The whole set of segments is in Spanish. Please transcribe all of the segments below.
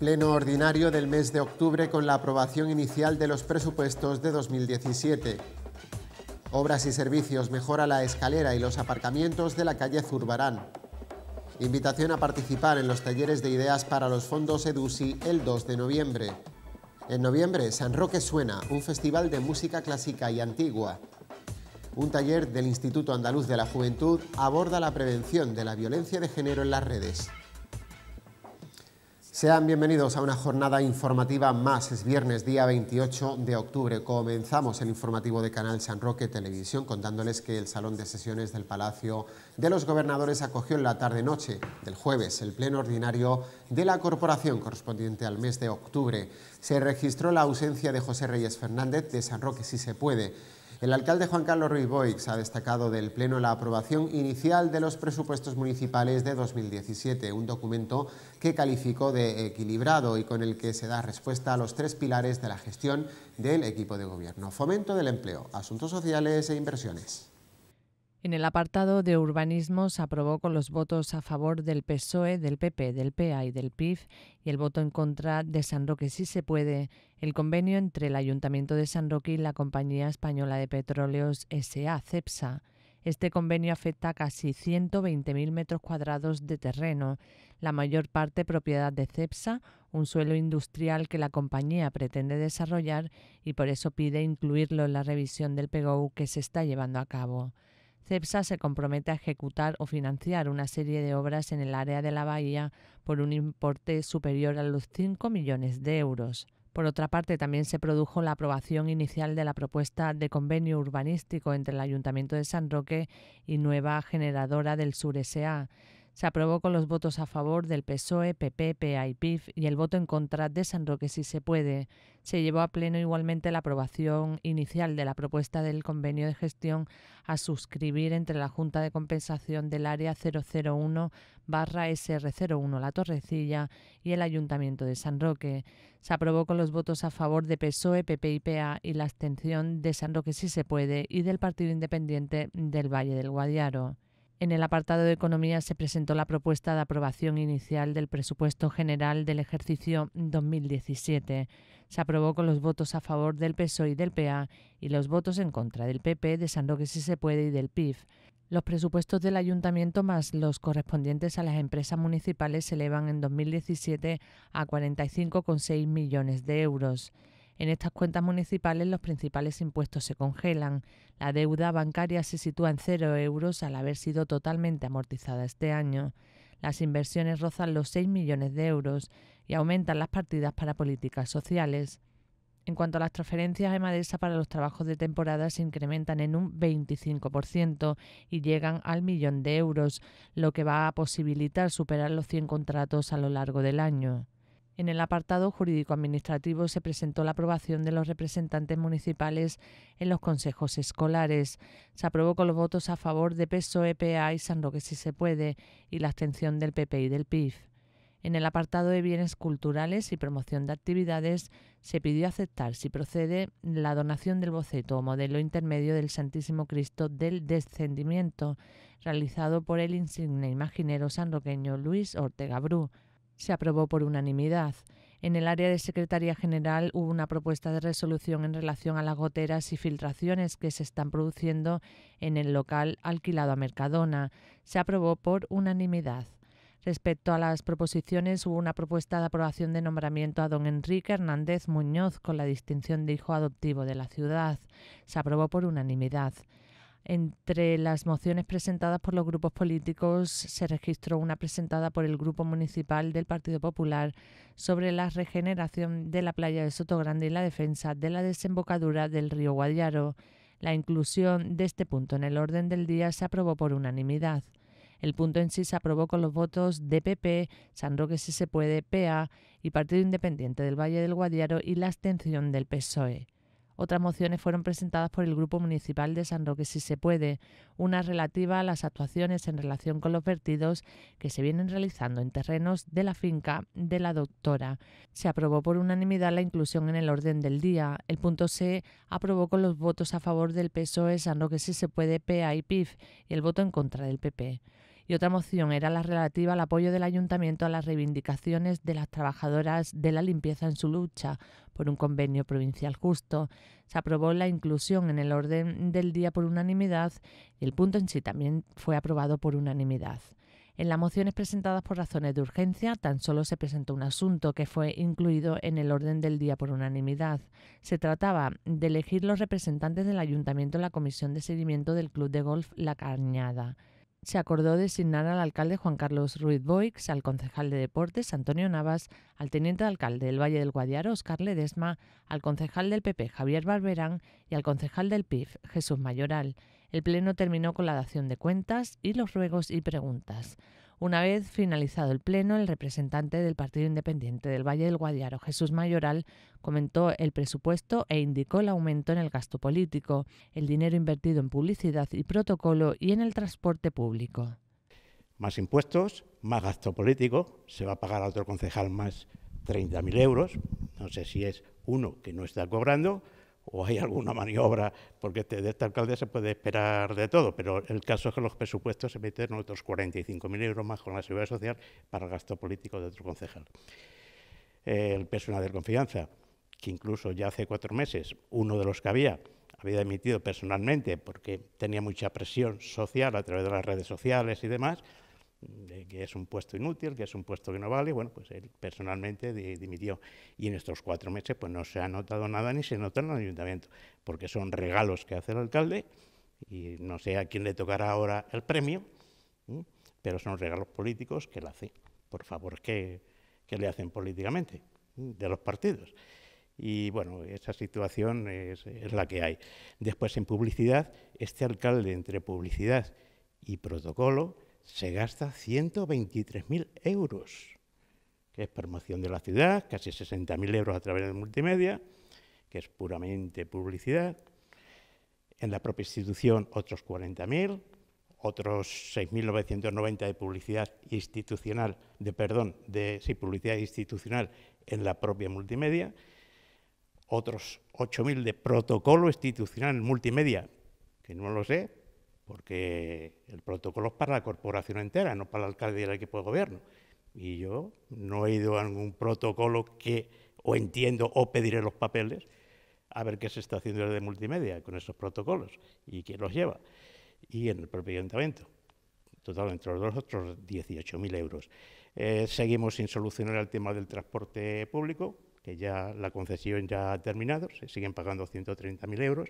Pleno ordinario del mes de octubre con la aprobación inicial de los presupuestos de 2017. Obras y servicios mejora la escalera y los aparcamientos de la calle Zurbarán. Invitación a participar en los talleres de ideas para los fondos EDUSI el 2 de noviembre. En noviembre, San Roque Suena, un festival de música clásica y antigua. Un taller del Instituto Andaluz de la Juventud aborda la prevención de la violencia de género en las redes. Sean bienvenidos a una jornada informativa más. Es viernes, día 28 de octubre. Comenzamos el informativo de Canal San Roque Televisión contándoles que el Salón de Sesiones del Palacio de los Gobernadores acogió en la tarde-noche del jueves el pleno ordinario de la corporación correspondiente al mes de octubre. Se registró la ausencia de José Reyes Fernández de San Roque, si se puede, el alcalde Juan Carlos Ruiz Boix ha destacado del Pleno la aprobación inicial de los presupuestos municipales de 2017, un documento que calificó de equilibrado y con el que se da respuesta a los tres pilares de la gestión del equipo de gobierno. Fomento del empleo, asuntos sociales e inversiones. En el apartado de urbanismo se aprobó con los votos a favor del PSOE, del PP, del PA y del PIF y el voto en contra de San Roque si se puede, el convenio entre el Ayuntamiento de San Roque y la Compañía Española de Petróleos SA CEPSA. Este convenio afecta a casi 120.000 metros cuadrados de terreno, la mayor parte propiedad de CEPSA, un suelo industrial que la compañía pretende desarrollar y por eso pide incluirlo en la revisión del PGOU que se está llevando a cabo. CEPSA se compromete a ejecutar o financiar una serie de obras en el área de la bahía por un importe superior a los 5 millones de euros. Por otra parte, también se produjo la aprobación inicial de la propuesta de convenio urbanístico entre el Ayuntamiento de San Roque y Nueva Generadora del Sur S.A. Se aprobó con los votos a favor del PSOE, PP, PA y y el voto en contra de San Roque si se puede. Se llevó a pleno igualmente la aprobación inicial de la propuesta del convenio de gestión a suscribir entre la Junta de Compensación del Área 001 barra SR01 La Torrecilla y el Ayuntamiento de San Roque. Se aprobó con los votos a favor de PSOE, PP y PA y la abstención de San Roque si se puede y del Partido Independiente del Valle del Guadiaro. En el apartado de economía se presentó la propuesta de aprobación inicial del presupuesto general del ejercicio 2017. Se aprobó con los votos a favor del PSOE y del PA y los votos en contra del PP, de San si se puede y del PIB. Los presupuestos del ayuntamiento más los correspondientes a las empresas municipales se elevan en 2017 a 45,6 millones de euros. En estas cuentas municipales los principales impuestos se congelan. La deuda bancaria se sitúa en cero euros al haber sido totalmente amortizada este año. Las inversiones rozan los 6 millones de euros y aumentan las partidas para políticas sociales. En cuanto a las transferencias de Madesa para los trabajos de temporada se incrementan en un 25% y llegan al millón de euros, lo que va a posibilitar superar los 100 contratos a lo largo del año. En el apartado jurídico-administrativo se presentó la aprobación de los representantes municipales en los consejos escolares. Se aprobó con los votos a favor de PSOE, EPA y San Roque si se puede y la abstención del PP y del PIF. En el apartado de bienes culturales y promoción de actividades se pidió aceptar, si procede, la donación del boceto o modelo intermedio del Santísimo Cristo del Descendimiento, realizado por el insigne imaginero sanroqueño Luis Ortega Bru se aprobó por unanimidad. En el área de Secretaría General hubo una propuesta de resolución en relación a las goteras y filtraciones que se están produciendo en el local alquilado a Mercadona. Se aprobó por unanimidad. Respecto a las proposiciones, hubo una propuesta de aprobación de nombramiento a don Enrique Hernández Muñoz con la distinción de hijo adoptivo de la ciudad. Se aprobó por unanimidad. Entre las mociones presentadas por los grupos políticos se registró una presentada por el Grupo Municipal del Partido Popular sobre la regeneración de la playa de Sotogrande y la defensa de la desembocadura del río Guadiaro. La inclusión de este punto en el orden del día se aprobó por unanimidad. El punto en sí se aprobó con los votos de PP, San Roque si se puede, PA y Partido Independiente del Valle del Guadiaro y la abstención del PSOE. Otras mociones fueron presentadas por el Grupo Municipal de San Roque Si Se Puede, una relativa a las actuaciones en relación con los vertidos que se vienen realizando en terrenos de la finca de la doctora. Se aprobó por unanimidad la inclusión en el orden del día. El punto C aprobó con los votos a favor del PSOE, San Roque Si Se Puede, PA y PIF y el voto en contra del PP y otra moción era la relativa al apoyo del ayuntamiento a las reivindicaciones de las trabajadoras de la limpieza en su lucha por un convenio provincial justo. Se aprobó la inclusión en el orden del día por unanimidad y el punto en sí también fue aprobado por unanimidad. En las mociones presentadas por razones de urgencia, tan solo se presentó un asunto que fue incluido en el orden del día por unanimidad. Se trataba de elegir los representantes del ayuntamiento en la comisión de seguimiento del Club de Golf La Cañada se acordó designar al alcalde Juan Carlos Ruiz Boix, al concejal de Deportes Antonio Navas, al teniente alcalde del Valle del Guadiaro Oscar Ledesma, al concejal del PP Javier Barberán y al concejal del PIF Jesús Mayoral. El pleno terminó con la dación de cuentas y los ruegos y preguntas. Una vez finalizado el pleno, el representante del Partido Independiente del Valle del Guadiaro, Jesús Mayoral, comentó el presupuesto e indicó el aumento en el gasto político, el dinero invertido en publicidad y protocolo y en el transporte público. Más impuestos, más gasto político, se va a pagar a otro concejal más 30.000 euros, no sé si es uno que no está cobrando, o hay alguna maniobra, porque de esta alcaldía se puede esperar de todo, pero el caso es que los presupuestos se meten otros 45.000 euros más con la seguridad social para el gasto político de otro concejal. El personal de confianza, que incluso ya hace cuatro meses, uno de los que había, había emitido personalmente porque tenía mucha presión social a través de las redes sociales y demás, de que es un puesto inútil, que es un puesto que no vale, bueno, pues él personalmente dimitió. Y en estos cuatro meses pues no se ha notado nada ni se nota en el ayuntamiento, porque son regalos que hace el alcalde y no sé a quién le tocará ahora el premio, pero son regalos políticos que le hace. Por favor, ¿qué, le hacen políticamente? De los partidos. Y bueno, esa situación es la que hay. Después en publicidad, este alcalde entre publicidad y protocolo, se gasta 123.000 euros, que es promoción de la ciudad, casi 60.000 euros a través de multimedia, que es puramente publicidad. En la propia institución otros 40.000, otros 6.990 de publicidad institucional, de perdón, de sí, publicidad institucional en la propia multimedia, otros 8.000 de protocolo institucional en multimedia, que no lo sé, porque el protocolo es para la corporación entera, no para el alcalde y el equipo de gobierno. Y yo no he ido a ningún protocolo que o entiendo o pediré los papeles a ver qué se está haciendo desde multimedia con esos protocolos y quién los lleva. Y en el propio ayuntamiento. Total, entre los dos, otros 18.000 euros. Eh, seguimos sin solucionar el tema del transporte público, que ya la concesión ya ha terminado, se siguen pagando 130.000 euros.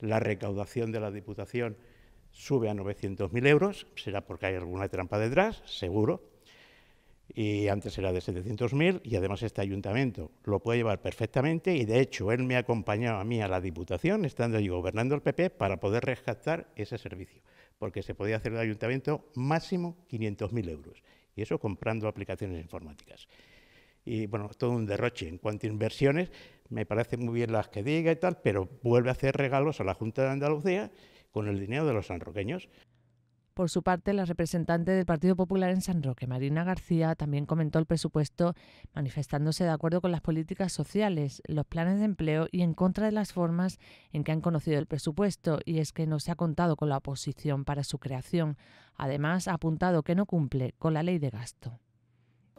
La recaudación de la Diputación sube a 900.000 euros, será porque hay alguna trampa detrás, seguro, y antes era de 700.000 y además este ayuntamiento lo puede llevar perfectamente y de hecho él me ha acompañado a mí a la Diputación, estando allí gobernando el PP, para poder rescatar ese servicio, porque se podía hacer el ayuntamiento máximo 500.000 euros y eso comprando aplicaciones informáticas. Y bueno, todo un derroche en cuanto a inversiones, me parecen muy bien las que diga y tal, pero vuelve a hacer regalos a la Junta de Andalucía con el dinero de los sanroqueños. Por su parte, la representante del Partido Popular en San Roque, Marina García, también comentó el presupuesto manifestándose de acuerdo con las políticas sociales, los planes de empleo y en contra de las formas en que han conocido el presupuesto, y es que no se ha contado con la oposición para su creación. Además, ha apuntado que no cumple con la ley de gasto.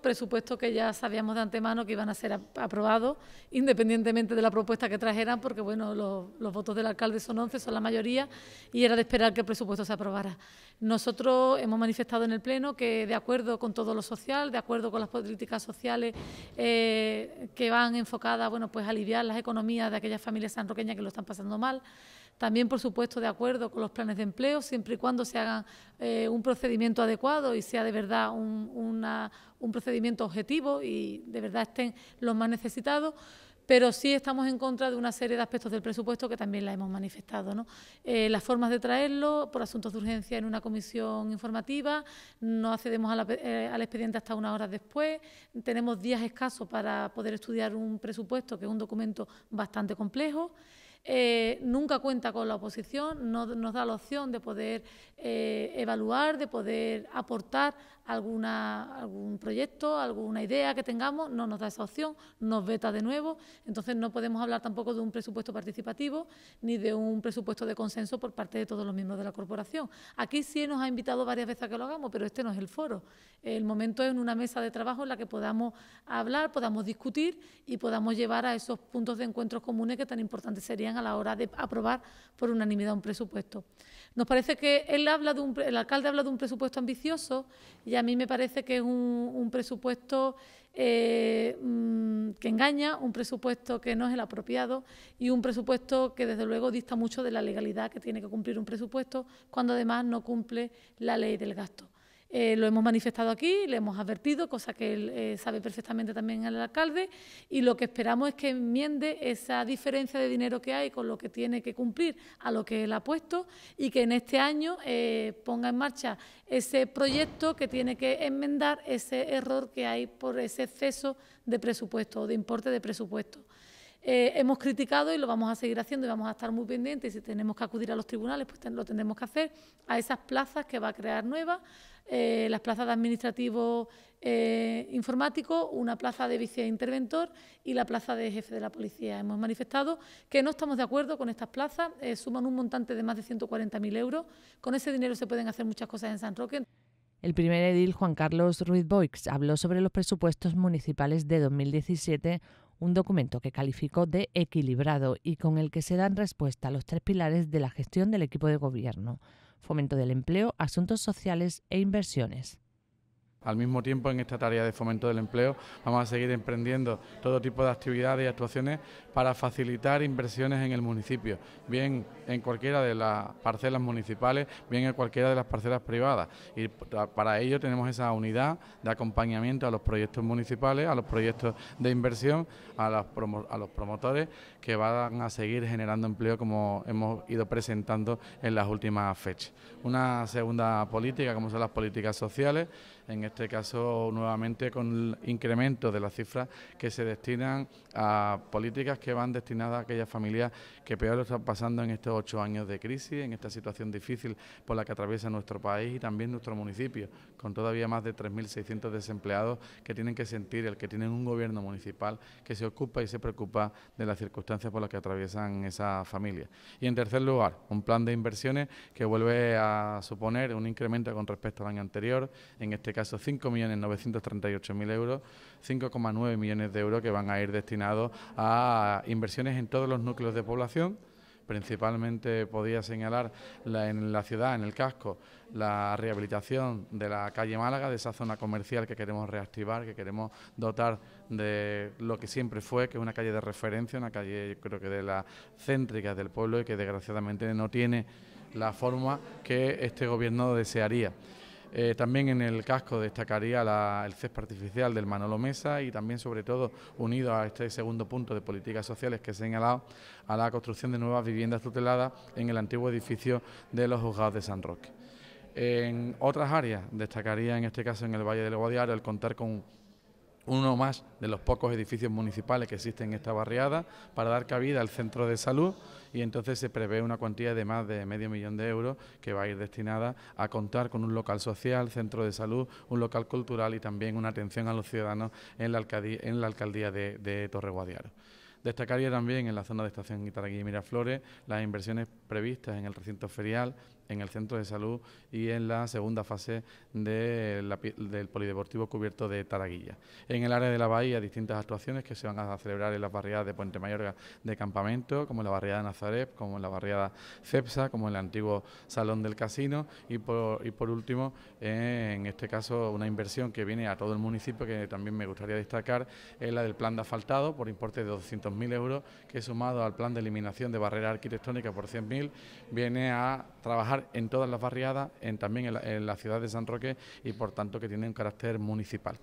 Presupuesto que ya sabíamos de antemano que iban a ser aprobados, independientemente de la propuesta que trajeran, porque bueno, los, votos del alcalde son 11, son la mayoría, y era de esperar que el presupuesto se aprobara. Nosotros hemos manifestado en el Pleno que, de acuerdo con todo lo social, de acuerdo con las políticas sociales eh, que van enfocadas bueno, pues, a aliviar las economías de aquellas familias sanroqueñas que lo están pasando mal, también, por supuesto, de acuerdo con los planes de empleo, siempre y cuando se haga eh, un procedimiento adecuado y sea de verdad un, un procedimiento objetivo y de verdad estén los más necesitados pero sí estamos en contra de una serie de aspectos del presupuesto que también la hemos manifestado. Eh, las formas de traerlo, por asuntos de urgencia en una comisión informativa, no accedemos eh, al expediente hasta una hora después, tenemos días escasos para poder estudiar un presupuesto, que es un documento bastante complejo. Eh, nunca cuenta con la oposición, no nos da la opción de poder eh, evaluar, de poder aportar alguna, algún proyecto, alguna idea que tengamos, no nos da esa opción, nos veta de nuevo. Entonces no podemos hablar tampoco de un presupuesto participativo ni de un presupuesto de consenso por parte de todos los miembros de la corporación. Aquí sí nos ha invitado varias veces a que lo hagamos, pero este no es el foro. El momento es en una mesa de trabajo en la que podamos hablar, podamos discutir y podamos llevar a esos puntos de encuentros comunes que tan importantes serían a la hora de aprobar por unanimidad un presupuesto. Nos parece que él habla de un, el alcalde habla de un presupuesto ambicioso y a mí me parece que es un, presupuesto eh, mm, que engaña, un presupuesto que no es el apropiado y un presupuesto que desde luego dista mucho de la legalidad que tiene que cumplir un presupuesto cuando además no cumple la ley del gasto. Eh, lo hemos manifestado aquí, le hemos advertido, cosa que él eh, sabe perfectamente también el alcalde, y lo que esperamos es que enmiende esa diferencia de dinero que hay con lo que tiene que cumplir a lo que él ha puesto y que en este año eh, ponga en marcha ese proyecto que tiene que enmendar ese error que hay por ese exceso de presupuesto o de importe de presupuesto. Eh, hemos criticado y lo vamos a seguir haciendo y vamos a estar muy pendientes. Si tenemos que acudir a los tribunales, pues lo tendremos que hacer a esas plazas que va a crear nuevas, eh, las plazas de administrativo eh, informático, una plaza de viceinterventor y la plaza de jefe de la policía. Hemos manifestado que no estamos de acuerdo con estas plazas, suman un montante de más de 140.000 euros. Con ese dinero se pueden hacer muchas cosas en San Roque. El primer edil Juan Carlos Ruiz Boix habló sobre los presupuestos municipales de 2017 un documento que calificó de equilibrado y con el que se dan respuesta a los tres pilares de la gestión del equipo de gobierno, fomento del empleo, asuntos sociales e inversiones. Al mismo tiempo, en esta tarea de fomento del empleo, vamos a seguir emprendiendo todo tipo de actividades y actuaciones para facilitar inversiones en el municipio, bien en cualquiera de las parcelas municipales, bien en cualquiera de las parcelas privadas. Y para ello tenemos esa unidad de acompañamiento a los proyectos municipales, a los proyectos de inversión, a, los promotores que van a seguir generando empleo como hemos ido presentando en las últimas fechas. Una segunda política, como son las políticas sociales, en este caso nuevamente con el incremento de las cifras que se destinan a políticas que van destinadas a aquellas familias que peor lo están pasando en estos ocho años de crisis, en esta situación difícil por la que atraviesa nuestro país y también nuestro municipio, con todavía más de 3.600 desempleados que tienen que sentir el que tienen un gobierno municipal que se ocupa y se preocupa de las circunstancias por las que atraviesan esas familias. Y en tercer lugar, un plan de inversiones que vuelve a suponer un incremento con respecto al año anterior, en este caso 5.938.000 euros, 5,9 millones de euros que van a ir destinados a inversiones en todos los núcleos de población principalmente podía señalar en la ciudad, en el casco, la rehabilitación de la calle Málaga, de esa zona comercial que queremos reactivar, que queremos dotar de lo que siempre fue, que es una calle de referencia, una calle creo que de las céntricas del pueblo y que desgraciadamente no tiene la forma que este gobierno desearía. Eh, también en el casco destacaría el césped artificial del Manolo Mesa y también, sobre todo, unido a este segundo punto de políticas sociales que he señalado, a la construcción de nuevas viviendas tuteladas en el antiguo edificio de los juzgados de San Roque. En otras áreas, destacaría en este caso en el Valle del Guadiaro el contar con uno más de los pocos edificios municipales que existen en esta barriada para dar cabida al centro de salud y entonces se prevé una cuantía de más de medio millón de euros que va a ir destinada a contar con un local social, centro de salud, un local cultural y también una atención a los ciudadanos en la alcaldía, en la alcaldía de, Torre Torreguadiaro. Destacaría también en la zona de Estación Guitarra y Miraflores las inversiones previstas en el recinto ferial en el centro de salud y en la segunda fase del polideportivo cubierto de Taraguilla. En el área de la bahía, distintas actuaciones que se van a celebrar en las barriadas de Puente Mayorga de Campamento, como en la barriada de Nazaret, como en la barriada Cepsa, como en el antiguo Salón del Casino y por, último, en este caso, una inversión que viene a todo el municipio que también me gustaría destacar es la del plan de asfaltado por importe de 200.000 euros que sumado al plan de eliminación de barrera arquitectónica por 100.000 viene a trabajar en todas las barriadas, en, también en la, en la ciudad de San Roque y por tanto que tiene un carácter municipal.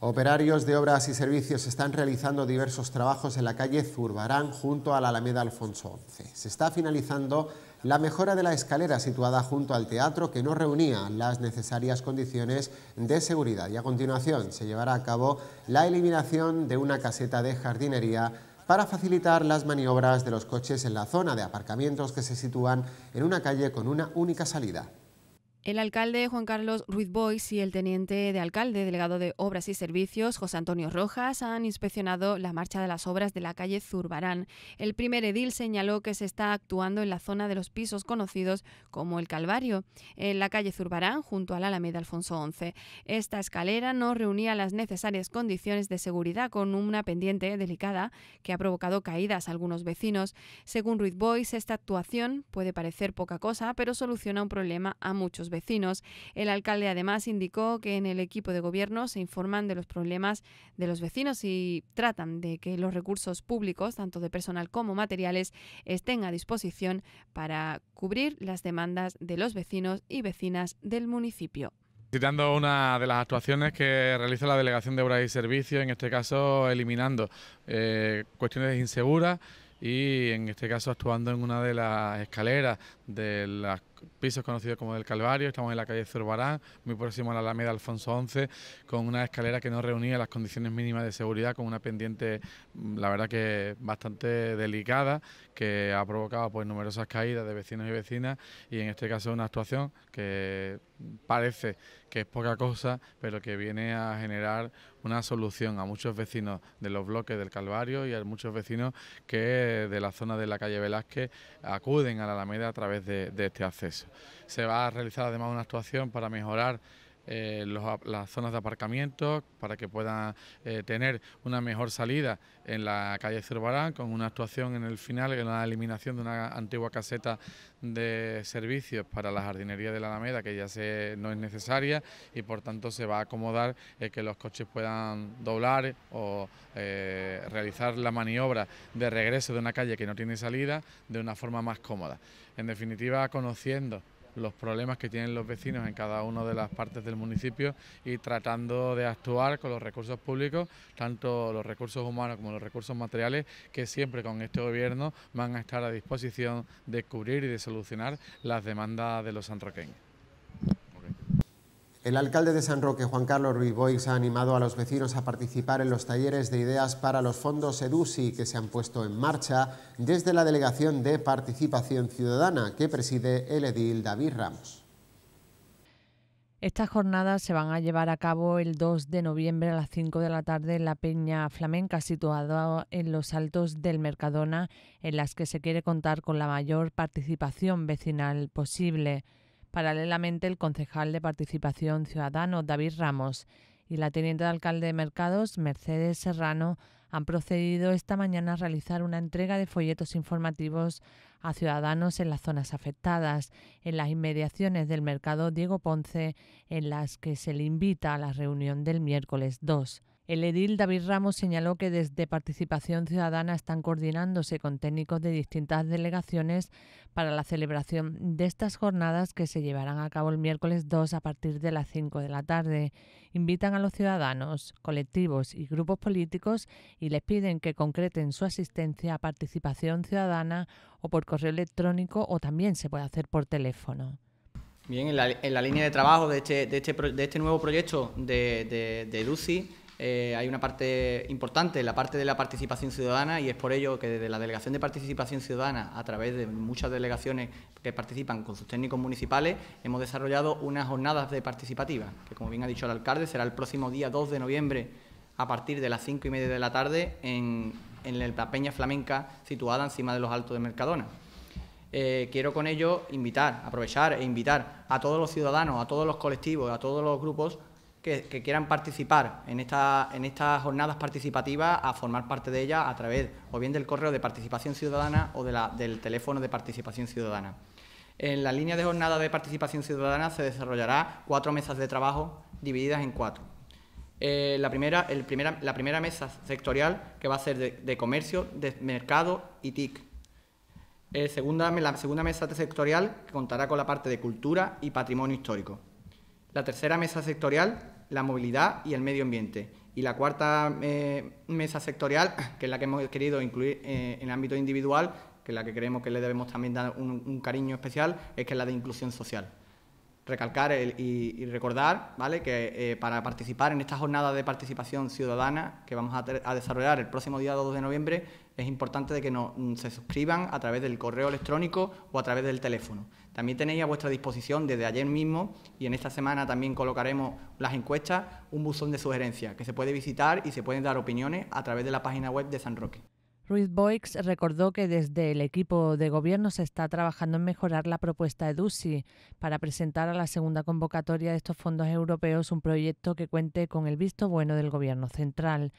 Operarios de obras y servicios están realizando diversos trabajos en la calle Zurbarán junto a la Alameda Alfonso XI. Se está finalizando la mejora de la escalera situada junto al teatro que no reunía las necesarias condiciones de seguridad y a continuación se llevará a cabo la eliminación de una caseta de jardinería para facilitar las maniobras de los coches en la zona de aparcamientos que se sitúan en una calle con una única salida. El alcalde Juan Carlos Ruiz Boix y el teniente de alcalde, delegado de Obras y Servicios, José Antonio Rojas, han inspeccionado la marcha de las obras de la calle Zurbarán. El primer edil señaló que se está actuando en la zona de los pisos conocidos como el Calvario, en la calle Zurbarán, junto a la Alameda Alfonso XI. Esta escalera no reunía las necesarias condiciones de seguridad con una pendiente delicada que ha provocado caídas a algunos vecinos. Según Ruiz Boix, esta actuación puede parecer poca cosa, pero soluciona un problema a muchos vecinos. El alcalde además indicó que en el equipo de gobierno se informan de los problemas de los vecinos y tratan de que los recursos públicos, tanto de personal como materiales, estén a disposición para cubrir las demandas de los vecinos y vecinas del municipio. Citando una de las actuaciones que realiza la Delegación de Obras y Servicios, en este caso eliminando eh, cuestiones inseguras y en este caso actuando en una de las escaleras de las pisos conocidos como del Calvario, estamos en la calle Zurbarán, muy próximo a la Alameda Alfonso XI, con una escalera que no reunía las condiciones mínimas de seguridad, con una pendiente, mm, la verdad que bastante delicada, que ha provocado pues numerosas caídas de vecinos y vecinas, y en este caso una actuación que parece que es poca cosa, pero que viene a generar una solución a muchos vecinos de los bloques del Calvario y a muchos vecinos que de la zona de la calle Velázquez acuden a la Alameda a través de, de este acceso. Se va a realizar además una actuación para mejorar eh, las zonas de aparcamiento para que puedan eh, tener una mejor salida en la calle Cerbarán... con una actuación en el final, en la eliminación de una antigua caseta de servicios para la jardinería de la Alameda que ya se, no es necesaria y por tanto se va a acomodar eh, que los coches puedan doblar o realizar la maniobra de regreso de una calle que no tiene salida de una forma más cómoda. En definitiva, conociendo los problemas que tienen los vecinos en cada una de las partes del municipio y tratando de actuar con los recursos públicos, tanto los recursos humanos como los recursos materiales, que siempre con este gobierno van a estar a disposición de cubrir y de solucionar las demandas de los sanroqueños. El alcalde de San Roque, Juan Carlos Ruiz Boix, ha animado a los vecinos a participar en los talleres de ideas para los fondos EDUSI que se han puesto en marcha desde la Delegación de Participación Ciudadana que preside el edil David Ramos. Estas jornadas se van a llevar a cabo el 2 de noviembre a las 5 de la tarde en la Peña Flamenca, situada en los altos del Mercadona, en las que se quiere contar con la mayor participación vecinal posible. Paralelamente, el concejal de Participación Ciudadano, David Ramos, y la teniente de alcalde de Mercados, Mercedes Serrano, han procedido esta mañana a realizar una entrega de folletos informativos a ciudadanos en las zonas afectadas, en las inmediaciones del mercado Diego Ponce, en las que se le invita a la reunión del miércoles 2. El edil David Ramos señaló que desde Participación Ciudadana están coordinándose con técnicos de distintas delegaciones para la celebración de estas jornadas que se llevarán a cabo el miércoles 2 a partir de las 5 de la tarde. Invitan a los ciudadanos, colectivos y grupos políticos y les piden que concreten su asistencia a Participación Ciudadana o por correo electrónico o también se puede hacer por teléfono. Bien, en la, línea de trabajo este, este de este, nuevo proyecto de, de, eh, hay una parte importante, la parte de la participación ciudadana, y es por ello que desde la Delegación de Participación Ciudadana, a través de muchas delegaciones que participan con sus técnicos municipales, hemos desarrollado unas jornadas de participativas, que como bien ha dicho el alcalde, será el próximo día 2 de noviembre a partir de las 5 y media de la tarde en, la Peña Flamenca situada encima de los altos de Mercadona. Eh, quiero con ello invitar, aprovechar e invitar a todos los ciudadanos, a todos los colectivos, a todos los grupos que, quieran participar en, estas jornadas participativas a formar parte de ellas a través o bien del correo de participación ciudadana o del teléfono de participación ciudadana. En la línea de jornada de participación ciudadana se desarrollará cuatro mesas de trabajo divididas en cuatro. Eh, la, primera, la primera mesa sectorial que va a ser de, comercio, de mercado y TIC. Eh, segunda, la segunda mesa sectorial que contará con la parte de cultura y patrimonio histórico. La tercera mesa sectorial, la movilidad y el medio ambiente. Y la cuarta eh, mesa sectorial, que es la que hemos querido incluir eh, en el ámbito individual, que es la que creemos que le debemos también dar un, un cariño especial, es que es la de inclusión social recalcar y, recordar ¿vale? que eh, para participar en esta jornada de participación ciudadana que vamos a, desarrollar el próximo día 2 de noviembre, es importante de que no, mm, se suscriban a través del correo electrónico o a través del teléfono. También tenéis a vuestra disposición desde ayer mismo y en esta semana también colocaremos las encuestas, un buzón de sugerencias que se puede visitar y se pueden dar opiniones a través de la página web de San Roque. Ruiz Boix recordó que desde el equipo de gobierno se está trabajando en mejorar la propuesta de DUSI para presentar a la segunda convocatoria de estos fondos europeos un proyecto que cuente con el visto bueno del gobierno central.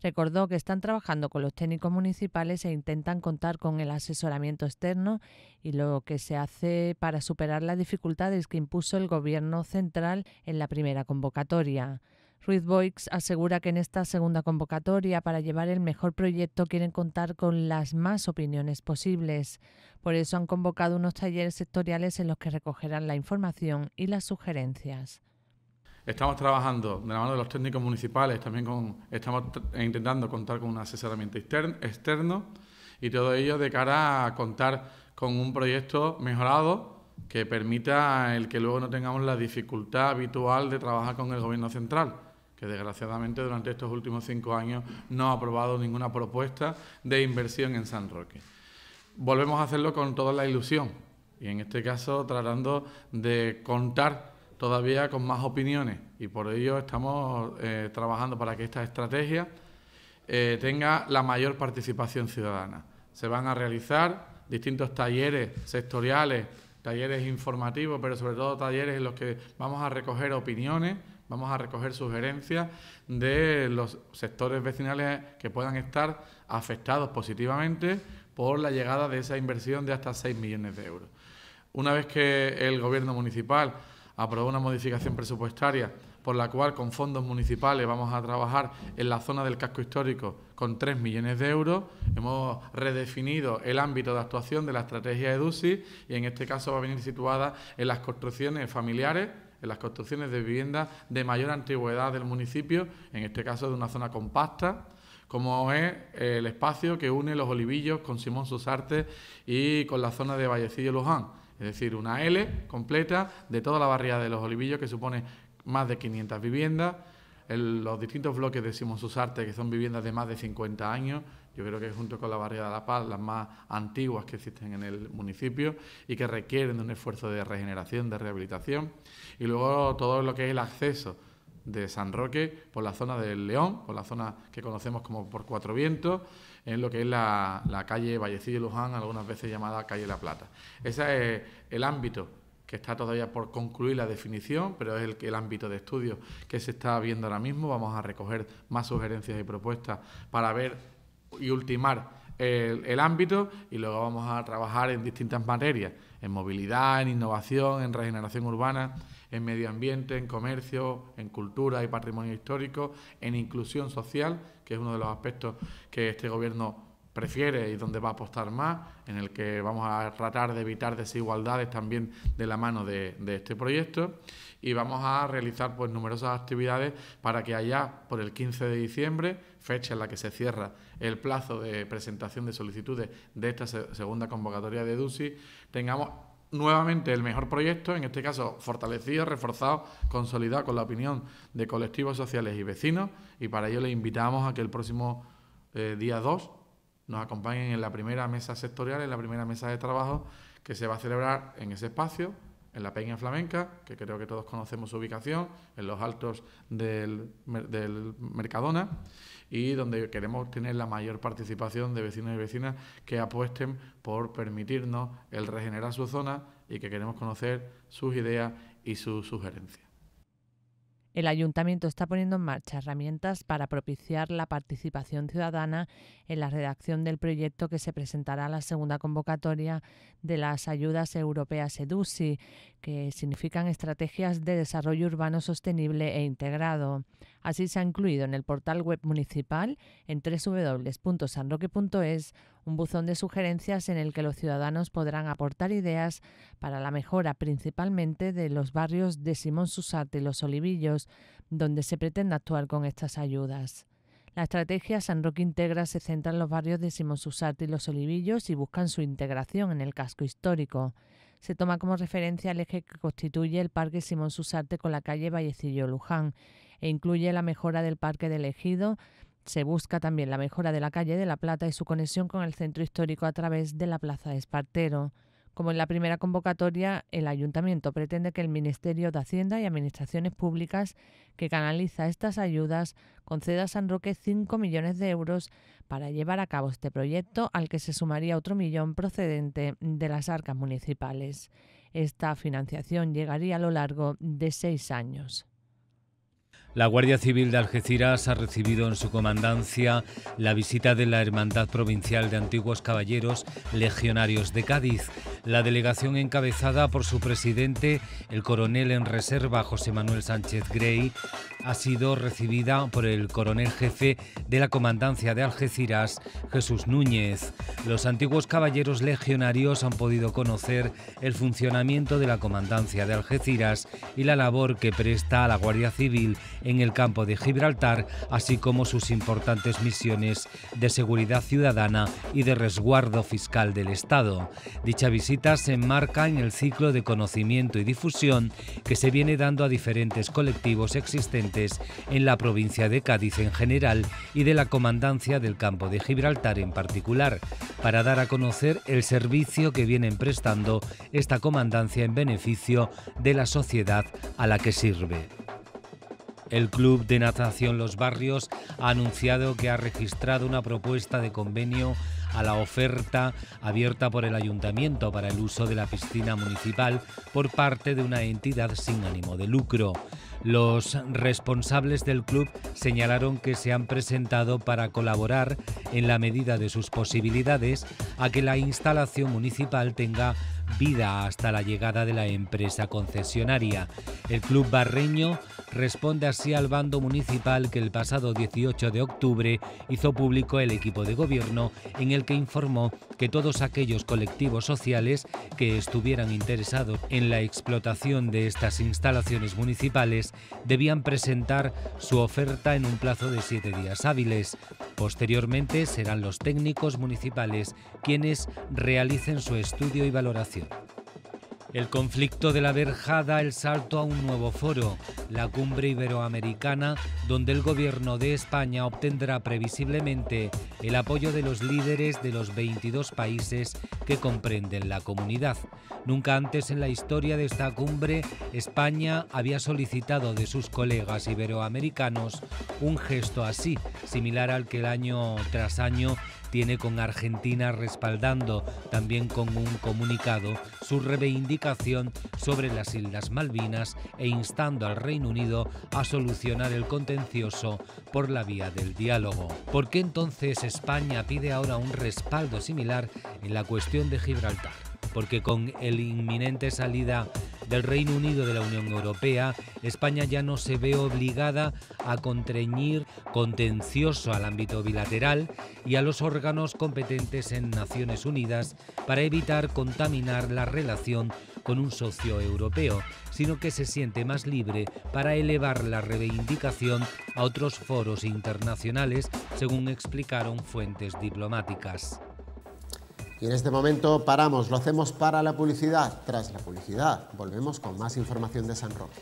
Recordó que están trabajando con los técnicos municipales e intentan contar con el asesoramiento externo y lo que se hace para superar las dificultades que impuso el gobierno central en la primera convocatoria. Ruiz Boix asegura que en esta segunda convocatoria, para llevar el mejor proyecto, quieren contar con las más opiniones posibles. Por eso han convocado unos talleres sectoriales en los que recogerán la información y las sugerencias. Estamos trabajando de la mano de los técnicos municipales, también con, estamos intentando contar con un asesoramiento externo y todo ello de cara a contar con un proyecto mejorado que permita el que luego no tengamos la dificultad habitual de trabajar con el gobierno central que desgraciadamente durante estos últimos cinco años no ha aprobado ninguna propuesta de inversión en San Roque. Volvemos a hacerlo con toda la ilusión y en este caso tratando de contar todavía con más opiniones y por ello estamos eh, trabajando para que esta estrategia eh, tenga la mayor participación ciudadana. Se van a realizar distintos talleres sectoriales, talleres informativos, pero sobre todo talleres en los que vamos a recoger opiniones Vamos a recoger sugerencias de los sectores vecinales que puedan estar afectados positivamente por la llegada de esa inversión de hasta 6 millones de euros. Una vez que el Gobierno municipal aprobó una modificación presupuestaria por la cual con fondos municipales vamos a trabajar en la zona del casco histórico con 3 millones de euros. Hemos redefinido el ámbito de actuación de la estrategia EDUSI y en este caso va a venir situada en las construcciones familiares en las construcciones de viviendas de mayor antigüedad del municipio, en este caso de una zona compacta, como es el espacio que une los olivillos con Simón Susarte y con la zona de Vallecillo Luján. Es decir, una L completa de toda la barriada de los olivillos que supone más de 500 viviendas, los distintos bloques de Simón Susarte que son viviendas de más de 50 años, yo creo que junto con la barriada de La Paz, las más antiguas que existen en el municipio y que requieren de un esfuerzo de regeneración, de rehabilitación. Y luego todo lo que es el acceso de San Roque por la zona del León, por la zona que conocemos como por Cuatro Vientos, en lo que es la, calle Vallecillo Luján, algunas veces llamada calle La Plata. Ese es el ámbito que está todavía por concluir la definición, pero es el, el, ámbito de estudio que se está viendo ahora mismo. Vamos a recoger más sugerencias y propuestas para ver y ultimar el, ámbito y luego vamos a trabajar en distintas materias, en movilidad, en innovación, en regeneración urbana, en medio ambiente, en comercio, en cultura y patrimonio histórico, en inclusión social, que es uno de los aspectos que este gobierno prefiere y donde va a apostar más, en el que vamos a tratar de evitar desigualdades también de la mano de, este proyecto y vamos a realizar pues numerosas actividades para que allá por el 15 de diciembre, fecha en la que se cierra el plazo de presentación de solicitudes de esta segunda convocatoria de Dusi, tengamos nuevamente el mejor proyecto, en este caso fortalecido, reforzado, consolidado con la opinión de colectivos sociales y vecinos y para ello le invitamos a que el próximo eh, día 2 nos acompañen en la primera mesa sectorial, en la primera mesa de trabajo que se va a celebrar en ese espacio, en la Peña Flamenca, que creo que todos conocemos su ubicación, en los altos del, Mercadona, y donde queremos tener la mayor participación de vecinos y vecinas que apuesten por permitirnos el regenerar su zona y que queremos conocer sus ideas y sus sugerencias. El ayuntamiento está poniendo en marcha herramientas para propiciar la participación ciudadana en la redacción del proyecto que se presentará a la segunda convocatoria de las ayudas europeas EDUSI, que significan estrategias de desarrollo urbano sostenible e integrado. Así se ha incluido en el portal web municipal en www.sanroque.es un buzón de sugerencias en el que los ciudadanos podrán aportar ideas para la mejora principalmente de los barrios de Simón Susate y Los Olivillos, donde se pretende actuar con estas ayudas. La estrategia San Roque Integra se centra en los barrios de Simón Susarte y Los Olivillos y buscan su integración en el casco histórico. Se toma como referencia el eje que constituye el Parque Simón Susarte con la calle Vallecillo Luján e incluye la mejora del Parque del Ejido. Se busca también la mejora de la calle de la Plata y su conexión con el centro histórico a través de la Plaza de Espartero. Como en la primera convocatoria, el ayuntamiento pretende que el Ministerio de Hacienda y Administraciones Públicas, que canaliza estas ayudas, conceda a San Roque 5 millones de euros para llevar a cabo este proyecto, al que se sumaría otro millón procedente de las arcas municipales. Esta financiación llegaría a lo largo de seis años. La Guardia Civil de Algeciras ha recibido en su comandancia la visita de la Hermandad Provincial de Antiguos Caballeros Legionarios de Cádiz. La delegación encabezada por su presidente, el coronel en reserva José Manuel Sánchez Grey, ha sido recibida por el coronel jefe de la comandancia de Algeciras, Jesús Núñez. Los antiguos caballeros legionarios han podido conocer el funcionamiento de la comandancia de Algeciras y la labor que presta a la Guardia Civil en el campo de Gibraltar, así como sus importantes misiones de seguridad ciudadana y de resguardo fiscal del Estado. Dicha visita se enmarca en el ciclo de conocimiento y difusión que se viene dando a diferentes colectivos existentes en la provincia de Cádiz en general y de la comandancia del campo de Gibraltar en particular, para dar a conocer el servicio que vienen prestando esta comandancia en beneficio de la sociedad a la que sirve. El Club de Natación Los Barrios ha anunciado que ha registrado una propuesta de convenio a la oferta abierta por el ayuntamiento para el uso de la piscina municipal por parte de una entidad sin ánimo de lucro. Los responsables del club señalaron que se han presentado para colaborar en la medida de sus posibilidades a que la instalación municipal tenga vida hasta la llegada de la empresa concesionaria. El club barreño responde así al bando municipal que el pasado 18 de octubre hizo público el equipo de gobierno en el que informó que todos aquellos colectivos sociales que estuvieran interesados en la explotación de estas instalaciones municipales debían presentar su oferta en un plazo de siete días hábiles. Posteriormente serán los técnicos municipales quienes realicen su estudio y valoración. El conflicto de la da el salto a un nuevo foro, la cumbre iberoamericana, donde el gobierno de España obtendrá previsiblemente el apoyo de los líderes de los 22 países que comprenden la comunidad. Nunca antes en la historia de esta cumbre, España había solicitado de sus colegas iberoamericanos un gesto así, similar al que el año tras año tiene con Argentina respaldando también con un comunicado su reivindicación sobre las Islas Malvinas e instando al Reino Unido a solucionar el contencioso por la vía del diálogo. ¿Por qué entonces España pide ahora un respaldo similar en la cuestión de Gibraltar? porque con el inminente salida del Reino Unido de la Unión Europea, España ya no se ve obligada a contrañir contencioso al ámbito bilateral y a los órganos competentes en Naciones Unidas para evitar contaminar la relación con un socio europeo, sino que se siente más libre para elevar la reivindicación a otros foros internacionales, según explicaron fuentes diplomáticas. Y en este momento paramos, lo hacemos para la publicidad. Tras la publicidad, volvemos con más información de San Roque.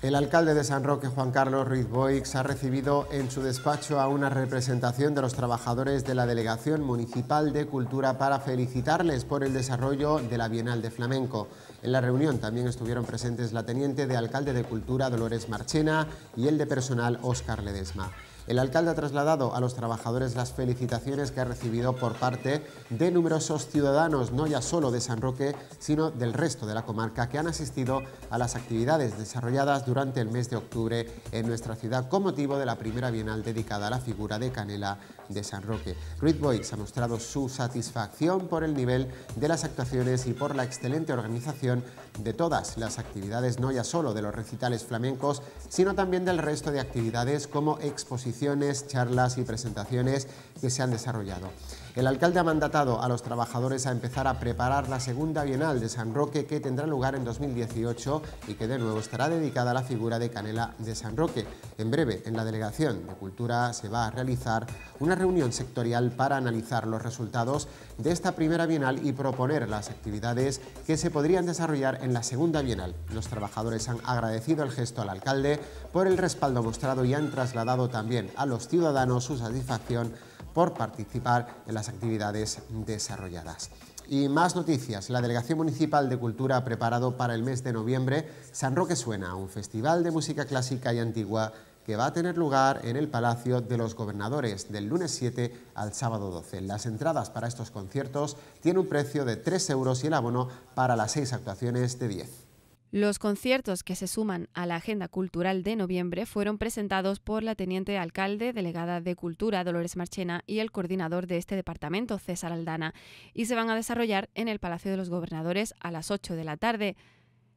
El alcalde de San Roque, Juan Carlos Ruiz Boix, ha recibido en su despacho a una representación de los trabajadores de la Delegación Municipal de Cultura para felicitarles por el desarrollo de la Bienal de Flamenco. En la reunión también estuvieron presentes la teniente de alcalde de Cultura, Dolores Marchena, y el de personal, Óscar Ledesma. El alcalde ha trasladado a los trabajadores las felicitaciones que ha recibido por parte de numerosos ciudadanos, no ya solo de San Roque, sino del resto de la comarca, que han asistido a las actividades desarrolladas durante el mes de octubre en nuestra ciudad con motivo de la primera bienal dedicada a la figura de Canela de San Roque. Ruiz Boys ha mostrado su satisfacción por el nivel de las actuaciones y por la excelente organización de todas las actividades, no ya solo de los recitales flamencos, sino también del resto de actividades como exposiciones, charlas y presentaciones que se han desarrollado. El alcalde ha mandatado a los trabajadores a empezar a preparar la segunda Bienal de San Roque que tendrá lugar en 2018 y que de nuevo estará dedicada a la figura de Canela de San Roque. En breve, en la Delegación de Cultura se va a realizar una reunión sectorial para analizar los resultados de esta primera Bienal y proponer las actividades que se podrían desarrollar en la segunda Bienal. Los trabajadores han agradecido el gesto al alcalde por el respaldo mostrado y han trasladado también a los ciudadanos su satisfacción por participar en las actividades desarrolladas. Y más noticias. La Delegación Municipal de Cultura ha preparado para el mes de noviembre San Roque Suena, un festival de música clásica y antigua que va a tener lugar en el Palacio de los Gobernadores del lunes 7 al sábado 12. Las entradas para estos conciertos tienen un precio de 3 euros y el abono para las 6 actuaciones de 10. Los conciertos que se suman a la agenda cultural de noviembre fueron presentados por la teniente alcalde, delegada de Cultura, Dolores Marchena, y el coordinador de este departamento, César Aldana, y se van a desarrollar en el Palacio de los Gobernadores a las 8 de la tarde.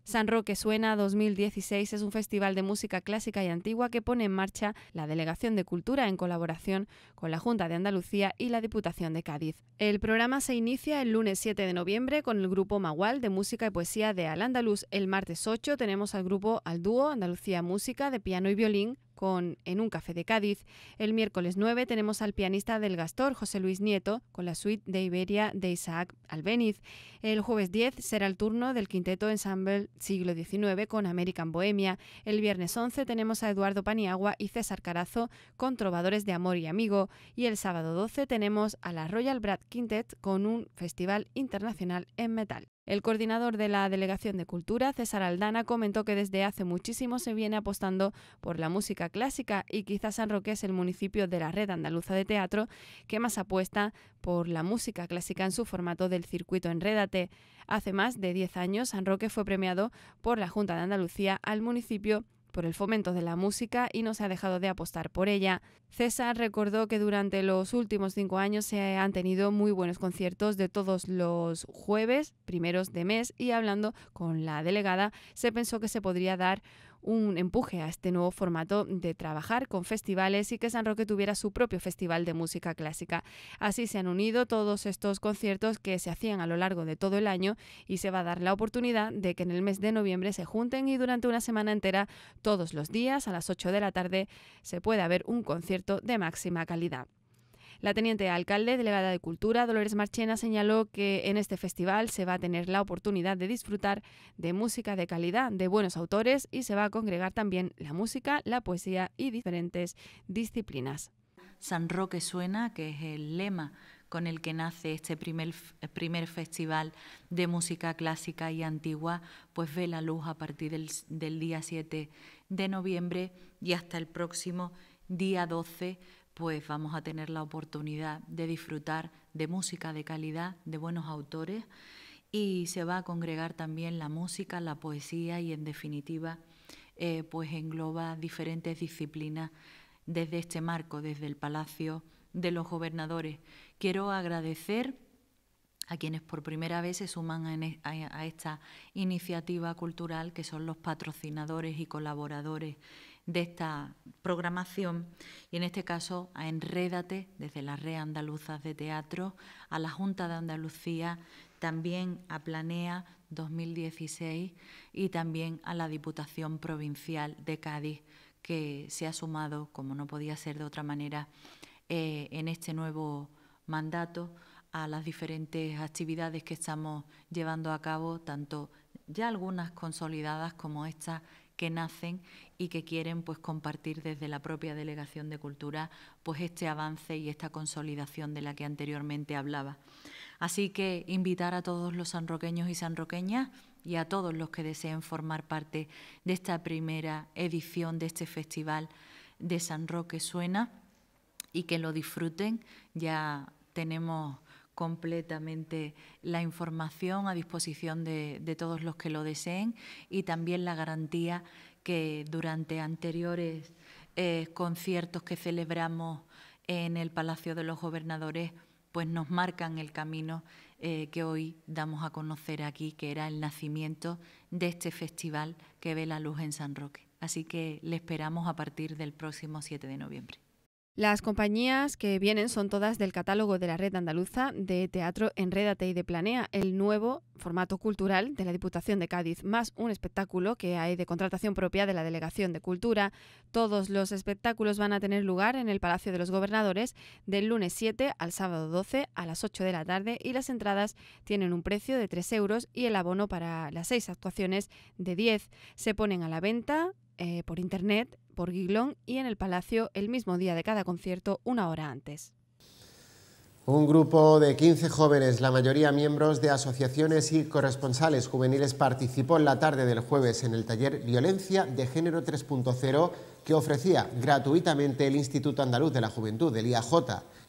San Roque Suena 2016 es un festival de música clásica y antigua que pone en marcha la Delegación de Cultura en colaboración con la Junta de Andalucía y la Diputación de Cádiz. El programa se inicia el lunes 7 de noviembre con el grupo Magual de música y poesía de Al Andaluz. El martes 8 tenemos al grupo Al Dúo Andalucía Música de piano y violín en un café de Cádiz. El miércoles 9 tenemos al pianista del Gastor, José Luis Nieto, con la suite de Iberia de Isaac Albéniz. El jueves 10 será el turno del quinteto Ensemble Siglo XIX con American Bohemia. El viernes 11 tenemos a Eduardo Paniagua y César Carazo con Trovadores de Amor y Amigo. Y el sábado 12 tenemos a la Royal Brad Quintet con un festival internacional en metal. El coordinador de la Delegación de Cultura, César Aldana, comentó que desde hace muchísimo se viene apostando por la música clásica y quizás San Roque es el municipio de la red andaluza de teatro que más apuesta por la música clásica en su formato del circuito Enrédate. Hace más de 10 años, San Roque fue premiado por la Junta de Andalucía al municipio por el fomento de la música y no se ha dejado de apostar por ella. César recordó que durante los últimos cinco años se han tenido muy buenos conciertos de todos los jueves primeros de mes y hablando con la delegada se pensó que se podría dar un empuje a este nuevo formato de trabajar con festivales y que San Roque tuviera su propio festival de música clásica. Así se han unido todos estos conciertos que se hacían a lo largo de todo el año y se va a dar la oportunidad de que en el mes de noviembre se junten y durante una semana entera, todos los días a las 8 de la tarde, se pueda ver un concierto de máxima calidad. La teniente alcalde, delegada de Cultura, Dolores Marchena, señaló que en este festival se va a tener la oportunidad de disfrutar de música de calidad, de buenos autores y se va a congregar también la música, la poesía y diferentes disciplinas. San Roque suena, que es el lema con el que nace este primer, primer festival de música clásica y antigua, pues ve la luz a partir del, del día 7 de noviembre y hasta el próximo día 12 pues vamos a tener la oportunidad de disfrutar de música de calidad, de buenos autores, y se va a congregar también la música, la poesía y en definitiva, eh, pues engloba diferentes disciplinas desde este marco, desde el Palacio de los Gobernadores. Quiero agradecer a quienes por primera vez se suman a, e, esta iniciativa cultural, que son los patrocinadores y colaboradores de esta programación y en este caso a Enrédate desde la Red andaluzas de teatro, a la Junta de Andalucía, también a Planea 2016 y también a la Diputación Provincial de Cádiz que se ha sumado, como no podía ser de otra manera, eh, en este nuevo mandato a las diferentes actividades que estamos llevando a cabo, tanto ya algunas consolidadas como estas que nacen y que quieren pues compartir desde la propia delegación de cultura pues este avance y esta consolidación de la que anteriormente hablaba. Así que invitar a todos los sanroqueños y sanroqueñas y a todos los que deseen formar parte de esta primera edición de este festival de San Roque Suena y que lo disfruten. Ya tenemos completamente la información a disposición de, todos los que lo deseen y también la garantía que durante anteriores eh, conciertos que celebramos en el Palacio de los Gobernadores pues nos marcan el camino eh, que hoy damos a conocer aquí, que era el nacimiento de este festival que ve la luz en San Roque. Así que le esperamos a partir del próximo 7 de noviembre. Las compañías que vienen son todas del catálogo de la red andaluza de teatro Enrédate y de Planea, el nuevo formato cultural de la Diputación de Cádiz, más un espectáculo que hay de contratación propia de la Delegación de Cultura. Todos los espectáculos van a tener lugar en el Palacio de los Gobernadores del lunes 7 al sábado 12 a las 8 de la tarde y las entradas tienen un precio de 3 euros y el abono para las seis actuaciones de 10. Se ponen a la venta eh, por internet por Guiglón y en el Palacio el mismo día de cada concierto, una hora antes. Un grupo de 15 jóvenes, la mayoría miembros de asociaciones y corresponsales juveniles, participó en la tarde del jueves en el taller Violencia de Género 3.0 que ofrecía gratuitamente el Instituto Andaluz de la Juventud, el IAJ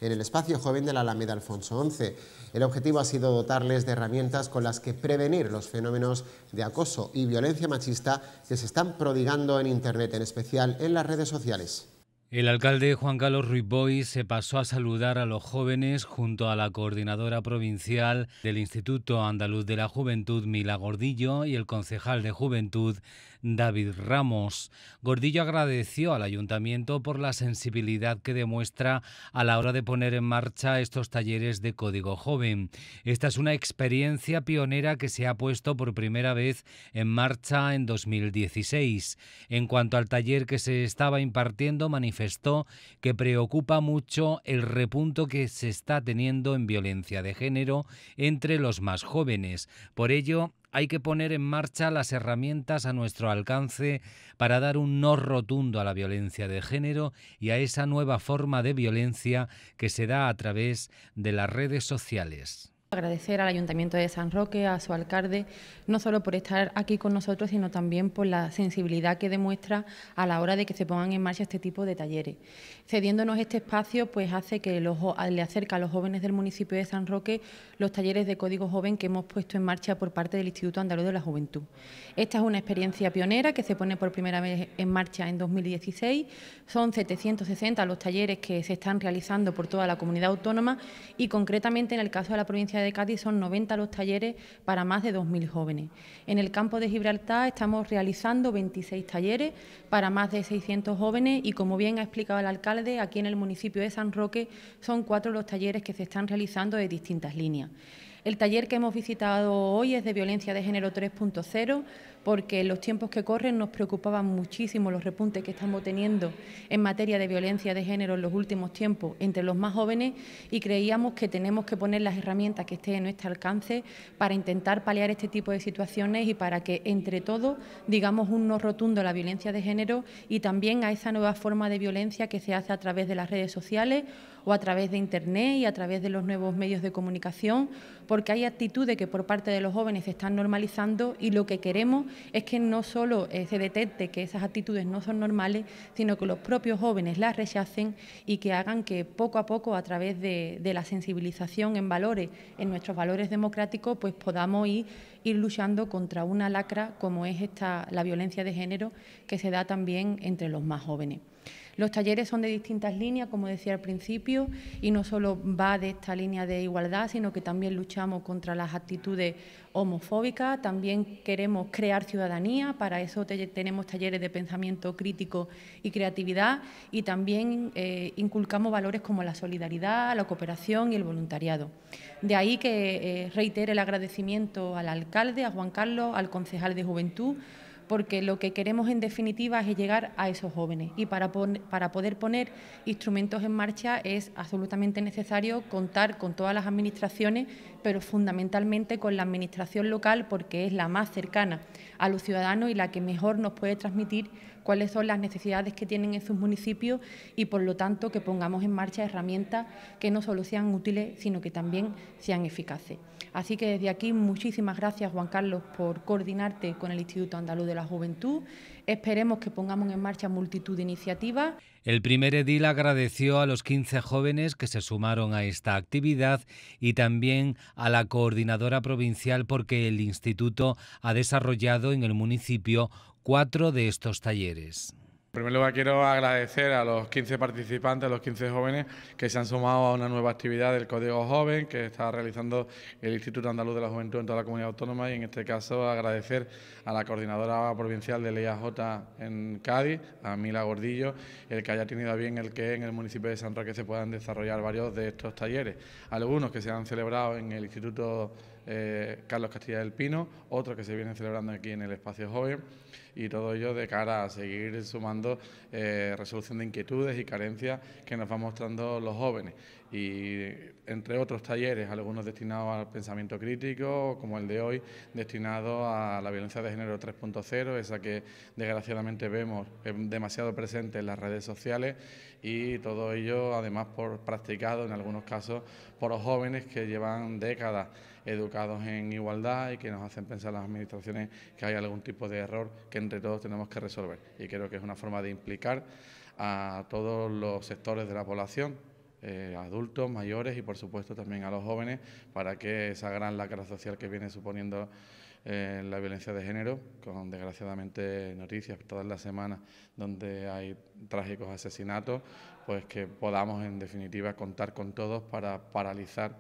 en el espacio joven de la Alameda Alfonso XI. El objetivo ha sido dotarles de herramientas con las que prevenir los fenómenos de acoso y violencia machista que se están prodigando en Internet, en especial en las redes sociales. El alcalde Juan Carlos Ruiz Boy se pasó a saludar a los jóvenes junto a la coordinadora provincial del Instituto Andaluz de la Juventud, Mila Gordillo, y el concejal de Juventud, David Ramos. Gordillo agradeció al ayuntamiento por la sensibilidad que demuestra a la hora de poner en marcha estos talleres de código joven. Esta es una experiencia pionera que se ha puesto por primera vez en marcha en 2016. En cuanto al taller que se estaba impartiendo, manifestó que preocupa mucho el repunto que se está teniendo en violencia de género entre los más jóvenes. Por ello, hay que poner en marcha las herramientas a nuestro alcance para dar un no rotundo a la violencia de género y a esa nueva forma de violencia que se da a través de las redes sociales. Agradecer al Ayuntamiento de San Roque, a su alcalde, no solo por estar aquí con nosotros, sino también por la sensibilidad que demuestra a la hora de que se pongan en marcha este tipo de talleres. Cediéndonos este espacio, pues hace que le acerca a los jóvenes del municipio de San Roque los talleres de código joven que hemos puesto en marcha por parte del Instituto Andaluz de la Juventud. Esta es una experiencia pionera que se pone por primera vez en marcha en 2016. Son 760 los talleres que se están realizando por toda la comunidad autónoma y concretamente en el caso de la provincia de de Cádiz son 90 los talleres para más de 2.000 jóvenes. En el campo de Gibraltar estamos realizando 26 talleres para más de 600 jóvenes y, como bien ha explicado el alcalde, aquí en el municipio de San Roque son cuatro los talleres que se están realizando de distintas líneas. El taller que hemos visitado hoy es de violencia de género 3.0 porque los tiempos que corren nos preocupaban muchísimo los repuntes que estamos teniendo en materia de violencia de género en los últimos tiempos entre los más jóvenes y creíamos que tenemos que poner las herramientas que estén en nuestro alcance para intentar paliar este tipo de situaciones y para que entre todos digamos un no rotundo a la violencia de género y también a esa nueva forma de violencia que se hace a través de las redes sociales o a través de Internet y a través de los nuevos medios de comunicación, porque hay actitudes que por parte de los jóvenes se están normalizando y lo que queremos es que no solo eh, se detecte que esas actitudes no son normales, sino que los propios jóvenes las rechacen y que hagan que poco a poco, a través de, la sensibilización en valores, en nuestros valores democráticos, pues podamos ir, ir luchando contra una lacra como es esta, la violencia de género que se da también entre los más jóvenes. Los talleres son de distintas líneas, como decía al principio, y no solo va de esta línea de igualdad, sino que también luchamos contra las actitudes homofóbicas, también queremos crear ciudadanía, para eso tenemos talleres de pensamiento crítico y creatividad, y también eh, inculcamos valores como la solidaridad, la cooperación y el voluntariado. De ahí que eh, reitere el agradecimiento al alcalde, a Juan Carlos, al concejal de Juventud, porque lo que queremos en definitiva es llegar a esos jóvenes y para, poder poner instrumentos en marcha es absolutamente necesario contar con todas las administraciones, pero fundamentalmente con la administración local porque es la más cercana a los ciudadanos y la que mejor nos puede transmitir cuáles son las necesidades que tienen en sus municipios y, por lo tanto, que pongamos en marcha herramientas que no solo sean útiles, sino que también sean eficaces. Así que desde aquí muchísimas gracias Juan Carlos por coordinarte con el Instituto Andaluz de la Juventud. Esperemos que pongamos en marcha multitud de iniciativas. El primer edil agradeció a los 15 jóvenes que se sumaron a esta actividad y también a la coordinadora provincial porque el instituto ha desarrollado en el municipio cuatro de estos talleres. En primer lugar, quiero agradecer a los 15 participantes, a los 15 jóvenes que se han sumado a una nueva actividad del Código Joven que está realizando el Instituto Andaluz de la Juventud en toda la comunidad autónoma y, en este caso, agradecer a la coordinadora provincial de Ley AJ en Cádiz, a Mila Gordillo, el que haya tenido bien el que en el municipio de San Roque se puedan desarrollar varios de estos talleres. Algunos que se han celebrado en el Instituto eh, Carlos Castilla del Pino, otro que se viene celebrando aquí en el espacio joven y todo ello de cara a seguir sumando eh, resolución de inquietudes y carencias que nos van mostrando los jóvenes. Y entre otros talleres, algunos destinados al pensamiento crítico, como el de hoy, destinado a la violencia de género 3.0, esa que desgraciadamente vemos eh, demasiado presente en las redes sociales y todo ello además por practicado en algunos casos por los jóvenes que llevan décadas educados en igualdad y que nos hacen pensar las administraciones que hay algún tipo de error que entre todos tenemos que resolver. Y creo que es una forma de implicar a todos los sectores de la población, eh, adultos, mayores y por supuesto también a los jóvenes, para que esa gran lacra social que viene suponiendo eh, la violencia de género, con desgraciadamente noticias todas las semanas donde hay trágicos asesinatos, pues que podamos en definitiva contar con todos para paralizar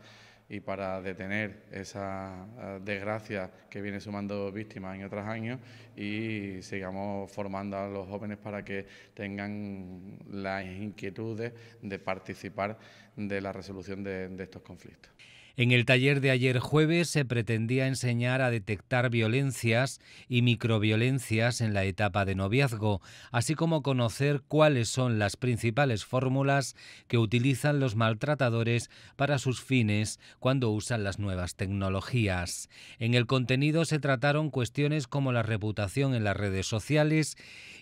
y para detener esa eh, desgracia que viene sumando víctimas año tras año y sigamos formando a los jóvenes para que tengan las inquietudes de participar de la resolución de, estos conflictos. En el taller de ayer jueves se pretendía enseñar a detectar violencias y microviolencias en la etapa de noviazgo, así como conocer cuáles son las principales fórmulas que utilizan los maltratadores para sus fines cuando usan las nuevas tecnologías. En el contenido se trataron cuestiones como la reputación en las redes sociales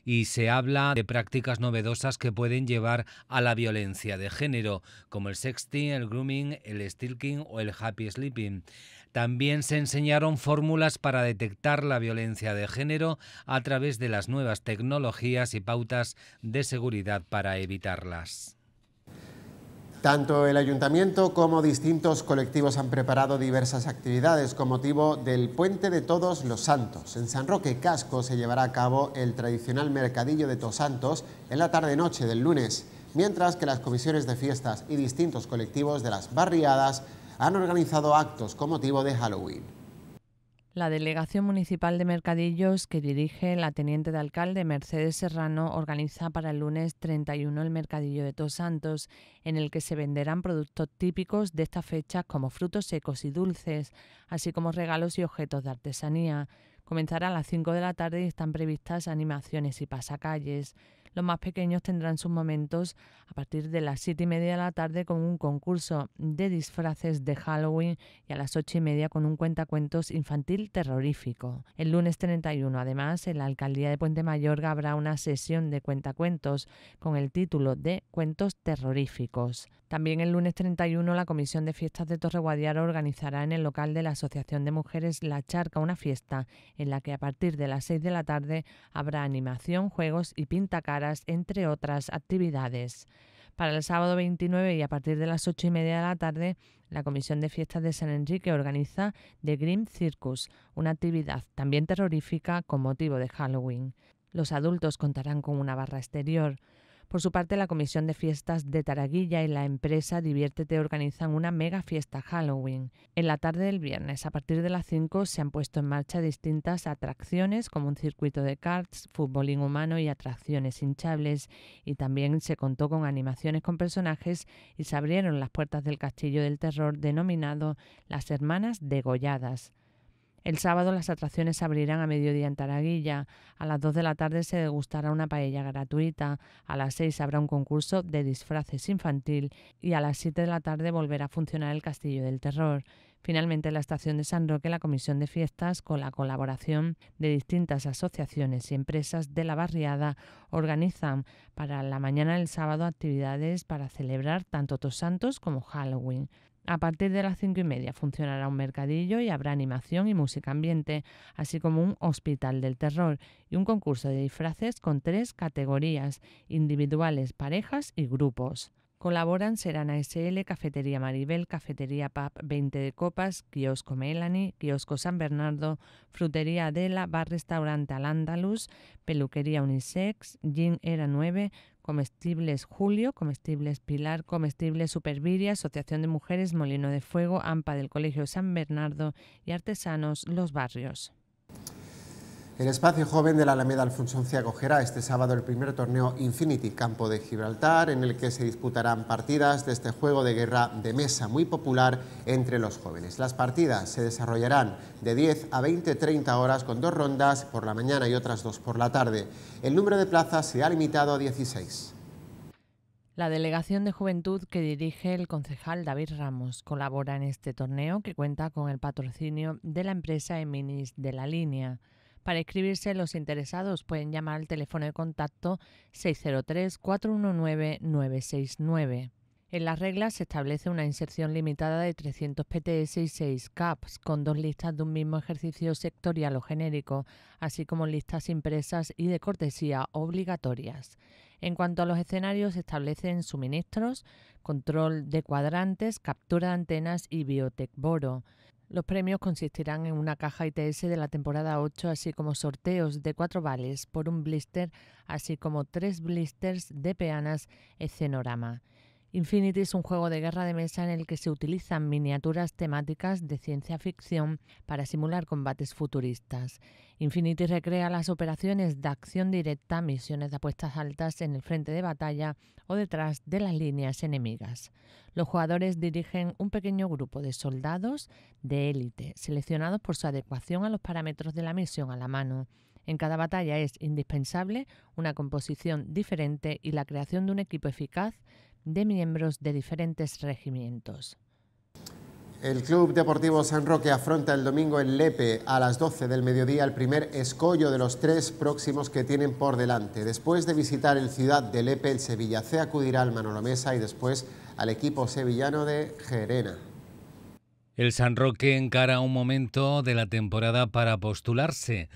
y se habla de prácticas novedosas que pueden llevar a la violencia de género, como el sexting, el grooming, el stilking o el happy sleeping. También se enseñaron fórmulas para detectar la violencia de género a través de las nuevas tecnologías y pautas de seguridad para evitarlas. Tanto el ayuntamiento como distintos colectivos han preparado diversas actividades con motivo del Puente de Todos los Santos. En San Roque Casco se llevará a cabo el tradicional mercadillo de Santos... en la tarde-noche del lunes mientras que las comisiones de fiestas y distintos colectivos de las barriadas han organizado actos con motivo de Halloween. La Delegación Municipal de Mercadillos, que dirige la Teniente de Alcalde Mercedes Serrano, organiza para el lunes 31 el Mercadillo de Todos Santos, en el que se venderán productos típicos de esta fecha... como frutos secos y dulces, así como regalos y objetos de artesanía. Comenzará a las 5 de la tarde y están previstas animaciones y pasacalles. Los más pequeños tendrán sus momentos a partir de las siete y media de la tarde con un concurso de disfraces de Halloween y a las 8 y media con un cuentacuentos infantil terrorífico. El lunes 31, además, en la alcaldía de Puente Mayorga habrá una sesión de cuentacuentos con el título de Cuentos terroríficos. También el lunes 31, la Comisión de Fiestas de Torre Guadiaro organizará en el local de la Asociación de Mujeres La Charca una fiesta en la que a partir de las 6 de la tarde habrá animación, juegos y pintacaras entre otras actividades. Para el sábado 29 y a partir de las 8 y media de la tarde, la Comisión de Fiestas de San Enrique organiza The Grim Circus, una actividad también terrorífica con motivo de Halloween. Los adultos contarán con una barra exterior. Por su parte, la Comisión de Fiestas de Taraguilla y la empresa Diviértete organizan una mega fiesta Halloween. En la tarde del viernes, a partir de las 5, se han puesto en marcha distintas atracciones como un circuito de karts, fútbolín humano y atracciones hinchables. Y también se contó con animaciones con personajes y se abrieron las puertas del castillo del terror denominado Las Hermanas Degolladas. El sábado las atracciones abrirán a mediodía en Taraguilla, a las 2 de la tarde se degustará una paella gratuita, a las 6 habrá un concurso de disfraces infantil y a las 7 de la tarde volverá a funcionar el Castillo del Terror. Finalmente, la estación de San Roque, la Comisión de Fiestas, con la colaboración de distintas asociaciones y empresas de la barriada, organizan para la mañana del sábado actividades para celebrar tanto Todos Santos como Halloween. A partir de las cinco y media funcionará un mercadillo y habrá animación y música ambiente, así como un hospital del terror y un concurso de disfraces con tres categorías, individuales, parejas y grupos. Colaboran Serana SL, Cafetería Maribel, Cafetería Pub 20 de Copas, Kiosco Melanie, Kiosco San Bernardo, Frutería Adela, Bar Restaurante Al Andalus, Peluquería Unisex, Gin Era 9, Comestibles Julio, Comestibles Pilar, Comestibles Superviria, Asociación de Mujeres Molino de Fuego, AMPA del Colegio San Bernardo y Artesanos Los Barrios. El espacio joven de la Alameda se acogerá este sábado el primer torneo Infinity Campo de Gibraltar, en el que se disputarán partidas de este juego de guerra de mesa muy popular entre los jóvenes. Las partidas se desarrollarán de 10 a 20-30 horas con dos rondas por la mañana y otras dos por la tarde. El número de plazas se ha limitado a 16. La Delegación de Juventud que dirige el concejal David Ramos colabora en este torneo que cuenta con el patrocinio de la empresa Eminis de la Línea. Para inscribirse, los interesados pueden llamar al teléfono de contacto 603-419-969. En las reglas se establece una inserción limitada de 300 PTS y 6 CAPS, con dos listas de un mismo ejercicio sectorial o genérico, así como listas impresas y de cortesía obligatorias. En cuanto a los escenarios, se establecen suministros, control de cuadrantes, captura de antenas y biotech boro. Los premios consistirán en una caja ITS de la temporada 8, así como sorteos de cuatro vales por un blister, así como tres blisters de peanas escenorama. Infinity es un juego de guerra de mesa en el que se utilizan miniaturas temáticas de ciencia ficción para simular combates futuristas. Infinity recrea las operaciones de acción directa, misiones de apuestas altas en el frente de batalla o detrás de las líneas enemigas. Los jugadores dirigen un pequeño grupo de soldados de élite, seleccionados por su adecuación a los parámetros de la misión a la mano. En cada batalla es indispensable una composición diferente y la creación de un equipo eficaz de miembros de diferentes regimientos. El Club Deportivo San Roque afronta el domingo en Lepe a las 12 del mediodía el primer escollo de los tres próximos que tienen por delante. Después de visitar el Ciudad de Lepe, el Sevilla C acudirá al Manolo Mesa... y después al equipo sevillano de Gerena. El San Roque encara un momento de la temporada para postularse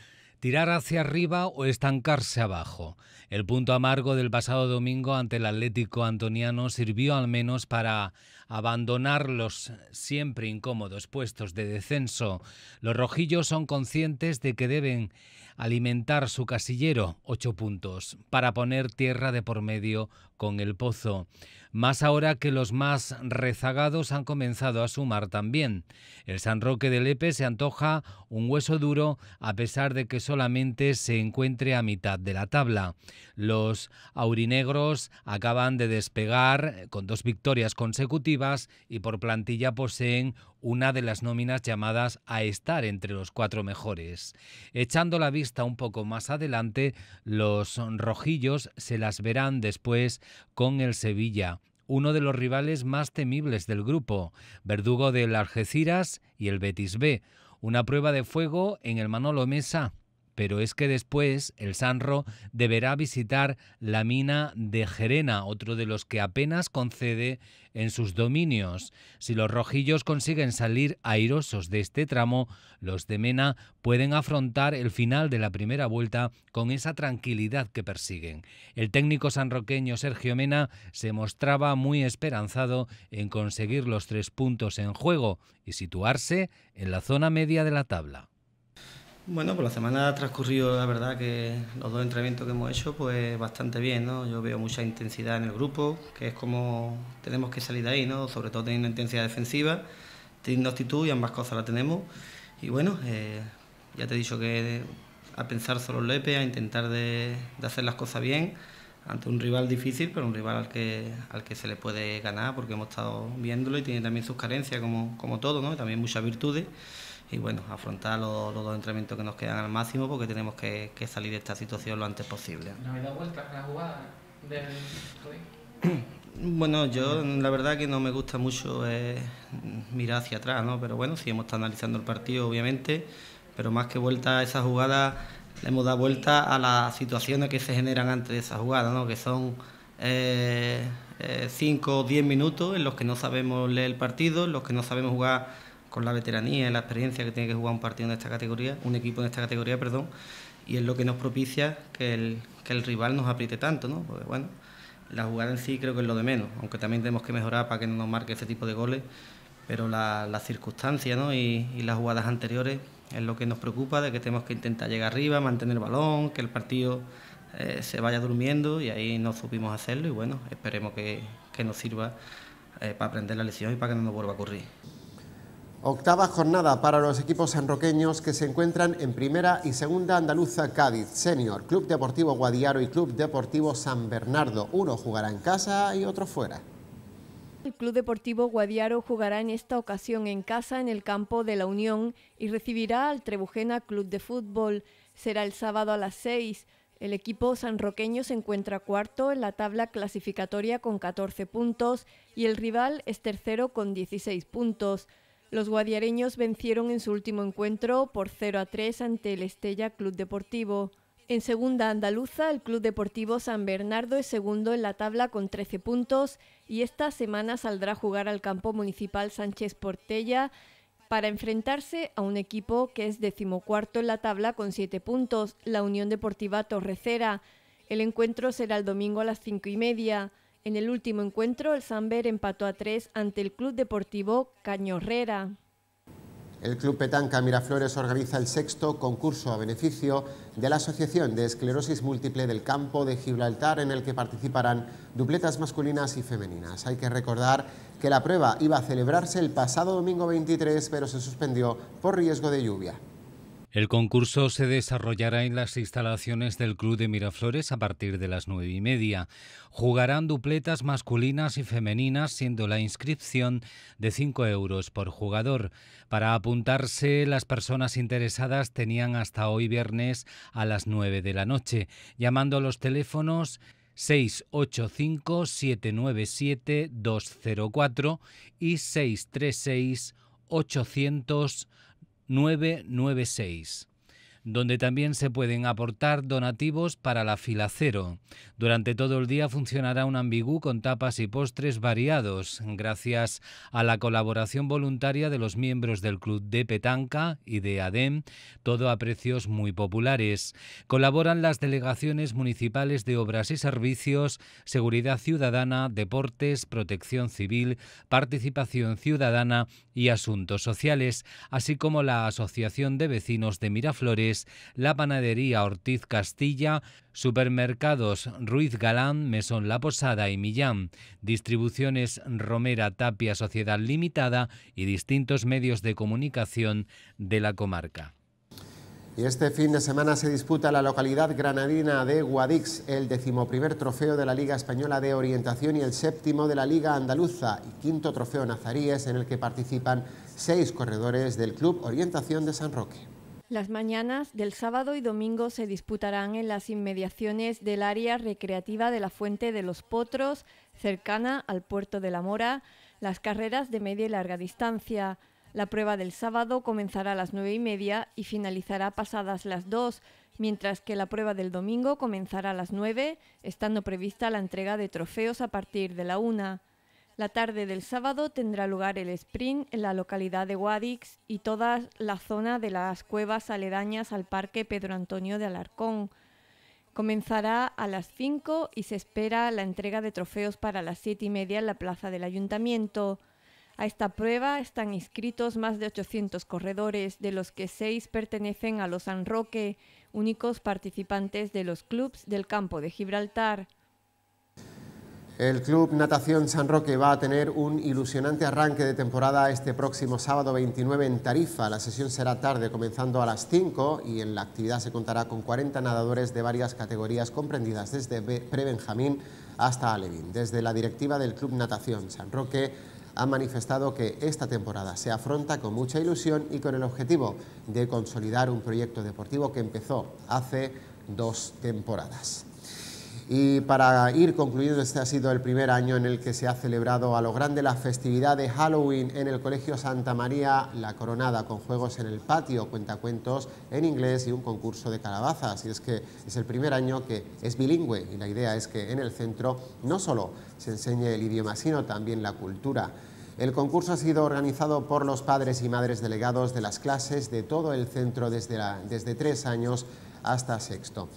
tirar hacia arriba o estancarse abajo. El punto amargo del pasado domingo ante el Atlético Antoniano sirvió al menos para abandonar los siempre incómodos puestos de descenso. Los rojillos son conscientes de que deben alimentar su casillero, ocho puntos, para poner tierra de por medio con el pozo. Más ahora que los más rezagados han comenzado a sumar también. El San Roque de Lepe se antoja un hueso duro a pesar de que solamente se encuentre a mitad de la tabla. Los aurinegros acaban de despegar con dos victorias consecutivas y por plantilla poseen una de las nóminas llamadas a estar entre los cuatro mejores. Echando la vista un poco más adelante, los rojillos se las verán después con el Sevilla, uno de los rivales más temibles del grupo, verdugo del Algeciras y el Betis B, una prueba de fuego en el Manolo Mesa pero es que después el Sanro deberá visitar la mina de Gerena, otro de los que apenas concede en sus dominios. Si los rojillos consiguen salir airosos de este tramo, los de Mena pueden afrontar el final de la primera vuelta con esa tranquilidad que persiguen. El técnico sanroqueño Sergio Mena se mostraba muy esperanzado en conseguir los tres puntos en juego y situarse en la zona media de la tabla. Bueno, pues la semana ha transcurrido, la verdad, que los dos entrenamientos que hemos hecho, pues bastante bien, ¿no? Yo veo mucha intensidad en el grupo, que es como tenemos que salir de ahí, ¿no? Sobre todo teniendo intensidad defensiva, teniendo actitud y ambas cosas la tenemos. Y bueno, eh, ya te he dicho que a pensar solo en Lepe, a intentar de, hacer las cosas bien ante un rival difícil, pero un rival al que, al que se le puede ganar, porque hemos estado viéndolo y tiene también sus carencias, como, como todo, ¿no? también muchas virtudes y bueno, afrontar los, dos entrenamientos que nos quedan al máximo porque tenemos que, salir de esta situación lo antes posible. ¿No habéis dado vueltas a la jugada del Bueno, yo la verdad que no me gusta mucho eh, mirar hacia atrás, ¿no? pero bueno, sí hemos estado analizando el partido, obviamente, pero más que vuelta a esa jugada, le hemos dado vuelta a las situaciones que se generan antes de esa jugada, ¿no? que son 5 eh, eh, o 10 minutos en los que no sabemos leer el partido, en los que no sabemos jugar con la veteranía y la experiencia que tiene que jugar un partido en esta categoría, un equipo en esta categoría, perdón, y es lo que nos propicia que el, el rival nos apriete tanto, ¿no? Porque bueno, la jugada en sí creo que es lo de menos, aunque también tenemos que mejorar para que no nos marque ese tipo de goles, pero la circunstancia, ¿no? y, las jugadas anteriores es lo que nos preocupa, de que tenemos que intentar llegar arriba, mantener el balón, que el partido eh, se vaya durmiendo y ahí no supimos hacerlo y bueno, esperemos que, nos sirva eh, para aprender la lección y para que no nos vuelva a ocurrir. Octava jornada para los equipos sanroqueños que se encuentran en Primera y Segunda Andaluza Cádiz Senior, Club Deportivo Guadiaro y Club Deportivo San Bernardo. Uno jugará en casa y otro fuera. El Club Deportivo Guadiaro jugará en esta ocasión en casa en el campo de la Unión y recibirá al Trebujena Club de Fútbol. Será el sábado a las seis. El equipo sanroqueño se encuentra cuarto en la tabla clasificatoria con 14 puntos y el rival es tercero con 16 puntos. Los guadiareños vencieron en su último encuentro por 0 a 3 ante el Estella Club Deportivo. En segunda andaluza, el Club Deportivo San Bernardo es segundo en la tabla con 13 puntos y esta semana saldrá a jugar al campo municipal Sánchez Portella para enfrentarse a un equipo que es decimocuarto en la tabla con 7 puntos, la Unión Deportiva Torrecera. El encuentro será el domingo a las 5 y media. En el último encuentro, el Samber empató a tres ante el Club Deportivo Cañorrera. El Club Petanca Miraflores organiza el sexto concurso a beneficio de la Asociación de Esclerosis Múltiple del Campo de Gibraltar, en el que participarán dupletas masculinas y femeninas. Hay que recordar que la prueba iba a celebrarse el pasado domingo 23, pero se suspendió por riesgo de lluvia. El concurso se desarrollará en las instalaciones del Club de Miraflores a partir de las nueve y media. Jugarán dupletas masculinas y femeninas, siendo la inscripción de 5 euros por jugador. Para apuntarse, las personas interesadas tenían hasta hoy viernes a las 9 de la noche, llamando a los teléfonos 685 797 204 y 636 800 996 donde también se pueden aportar donativos para la cero. Durante todo el día funcionará un ambigú con tapas y postres variados, gracias a la colaboración voluntaria de los miembros del Club de Petanca y de ADEM, todo a precios muy populares. Colaboran las delegaciones municipales de Obras y Servicios, Seguridad Ciudadana, Deportes, Protección Civil, Participación Ciudadana y Asuntos Sociales, así como la Asociación de Vecinos de Miraflores la panadería Ortiz Castilla, supermercados Ruiz Galán, Mesón La Posada y Millán, distribuciones Romera Tapia Sociedad Limitada y distintos medios de comunicación de la comarca. Y este fin de semana se disputa la localidad granadina de Guadix, el decimoprimer trofeo de la Liga Española de Orientación y el séptimo de la Liga Andaluza y quinto trofeo Nazaríes en el que participan seis corredores del Club Orientación de San Roque. Las mañanas del sábado y domingo se disputarán en las inmediaciones del área recreativa de la Fuente de los Potros, cercana al puerto de la Mora, las carreras de media y larga distancia. La prueba del sábado comenzará a las nueve y media y finalizará pasadas las dos, mientras que la prueba del domingo comenzará a las nueve, estando prevista la entrega de trofeos a partir de la una. La tarde del sábado tendrá lugar el sprint en la localidad de Guadix y toda la zona de las cuevas aledañas al Parque Pedro Antonio de Alarcón. Comenzará a las 5 y se espera la entrega de trofeos para las 7 y media en la plaza del ayuntamiento. A esta prueba están inscritos más de 800 corredores, de los que 6 pertenecen a los San Roque, únicos participantes de los clubes del campo de Gibraltar. El Club Natación San Roque va a tener un ilusionante arranque de temporada este próximo sábado 29 en Tarifa. La sesión será tarde, comenzando a las 5 y en la actividad se contará con 40 nadadores de varias categorías comprendidas desde Prebenjamín hasta Alevín. Desde la directiva del Club Natación San Roque ha manifestado que esta temporada se afronta con mucha ilusión y con el objetivo de consolidar un proyecto deportivo que empezó hace dos temporadas. Y para ir concluyendo, este ha sido el primer año en el que se ha celebrado a lo grande la festividad de Halloween en el Colegio Santa María La Coronada, con juegos en el patio, cuentacuentos en inglés y un concurso de calabazas. Y es que es el primer año que es bilingüe y la idea es que en el centro no solo se enseñe el idioma, sino también la cultura. El concurso ha sido organizado por los padres y madres delegados de las clases de todo el centro desde, desde tres años hasta sexto.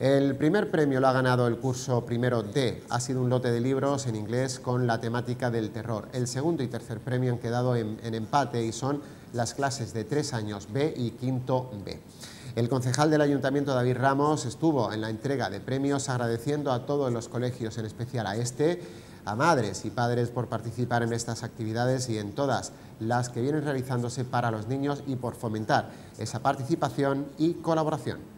El primer premio lo ha ganado el curso primero D. Ha sido un lote de libros en inglés con la temática del terror. El segundo y tercer premio han quedado en, empate y son las clases de tres años B y quinto B. El concejal del Ayuntamiento, David Ramos, estuvo en la entrega de premios agradeciendo a todos los colegios, en especial a este, a madres y padres por participar en estas actividades y en todas las que vienen realizándose para los niños y por fomentar esa participación y colaboración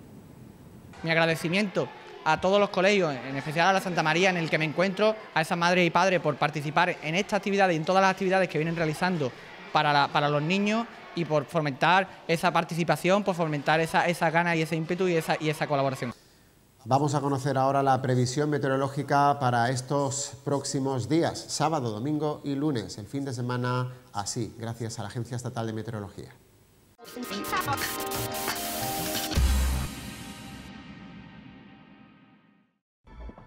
mi agradecimiento a todos los colegios, en especial a la Santa María, en el que me encuentro, a esas madres y padres por participar en esta actividad y en todas las actividades que vienen realizando para, los niños y por fomentar esa participación, por fomentar esa, esa gana y ese ímpetu y esa colaboración. Vamos a conocer ahora la previsión meteorológica para estos próximos días, sábado, domingo y lunes, el fin de semana así, gracias a la Agencia Estatal de Meteorología.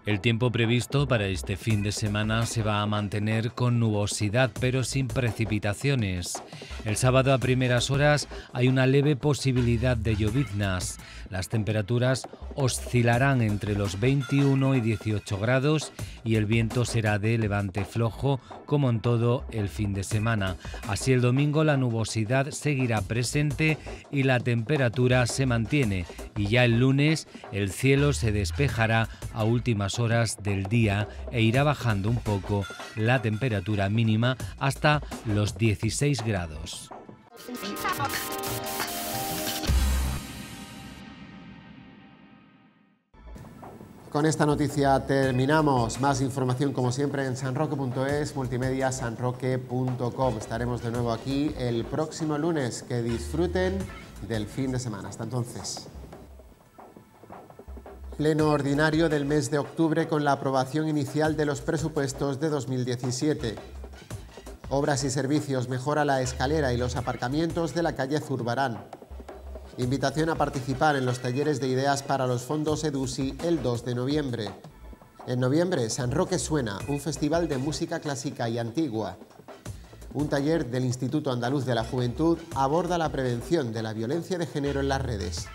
El tiempo previsto para este fin de semana se va a mantener con nubosidad pero sin precipitaciones. El sábado a primeras horas hay una leve posibilidad de lloviznas. Las temperaturas oscilarán entre los 21 y 18 grados y el viento será de levante flojo como en todo el fin de semana. Así el domingo la nubosidad seguirá presente y la temperatura se mantiene y ya el lunes el cielo se despejará a últimas horas del día e irá bajando un poco la temperatura mínima hasta los 16 grados. Con esta noticia terminamos. Más información como siempre en sanroque.es, multimedia sanroque.com. Estaremos de nuevo aquí el próximo lunes. Que disfruten del fin de semana. Hasta entonces. Pleno ordinario del mes de octubre con la aprobación inicial de los presupuestos de 2017. Obras y Servicios mejora la escalera y los aparcamientos de la calle Zurbarán. Invitación a participar en los talleres de ideas para los fondos EDUSI el 2 de noviembre. En noviembre, San Roque Suena, un festival de música clásica y antigua. Un taller del Instituto Andaluz de la Juventud aborda la prevención de la violencia de género en las redes.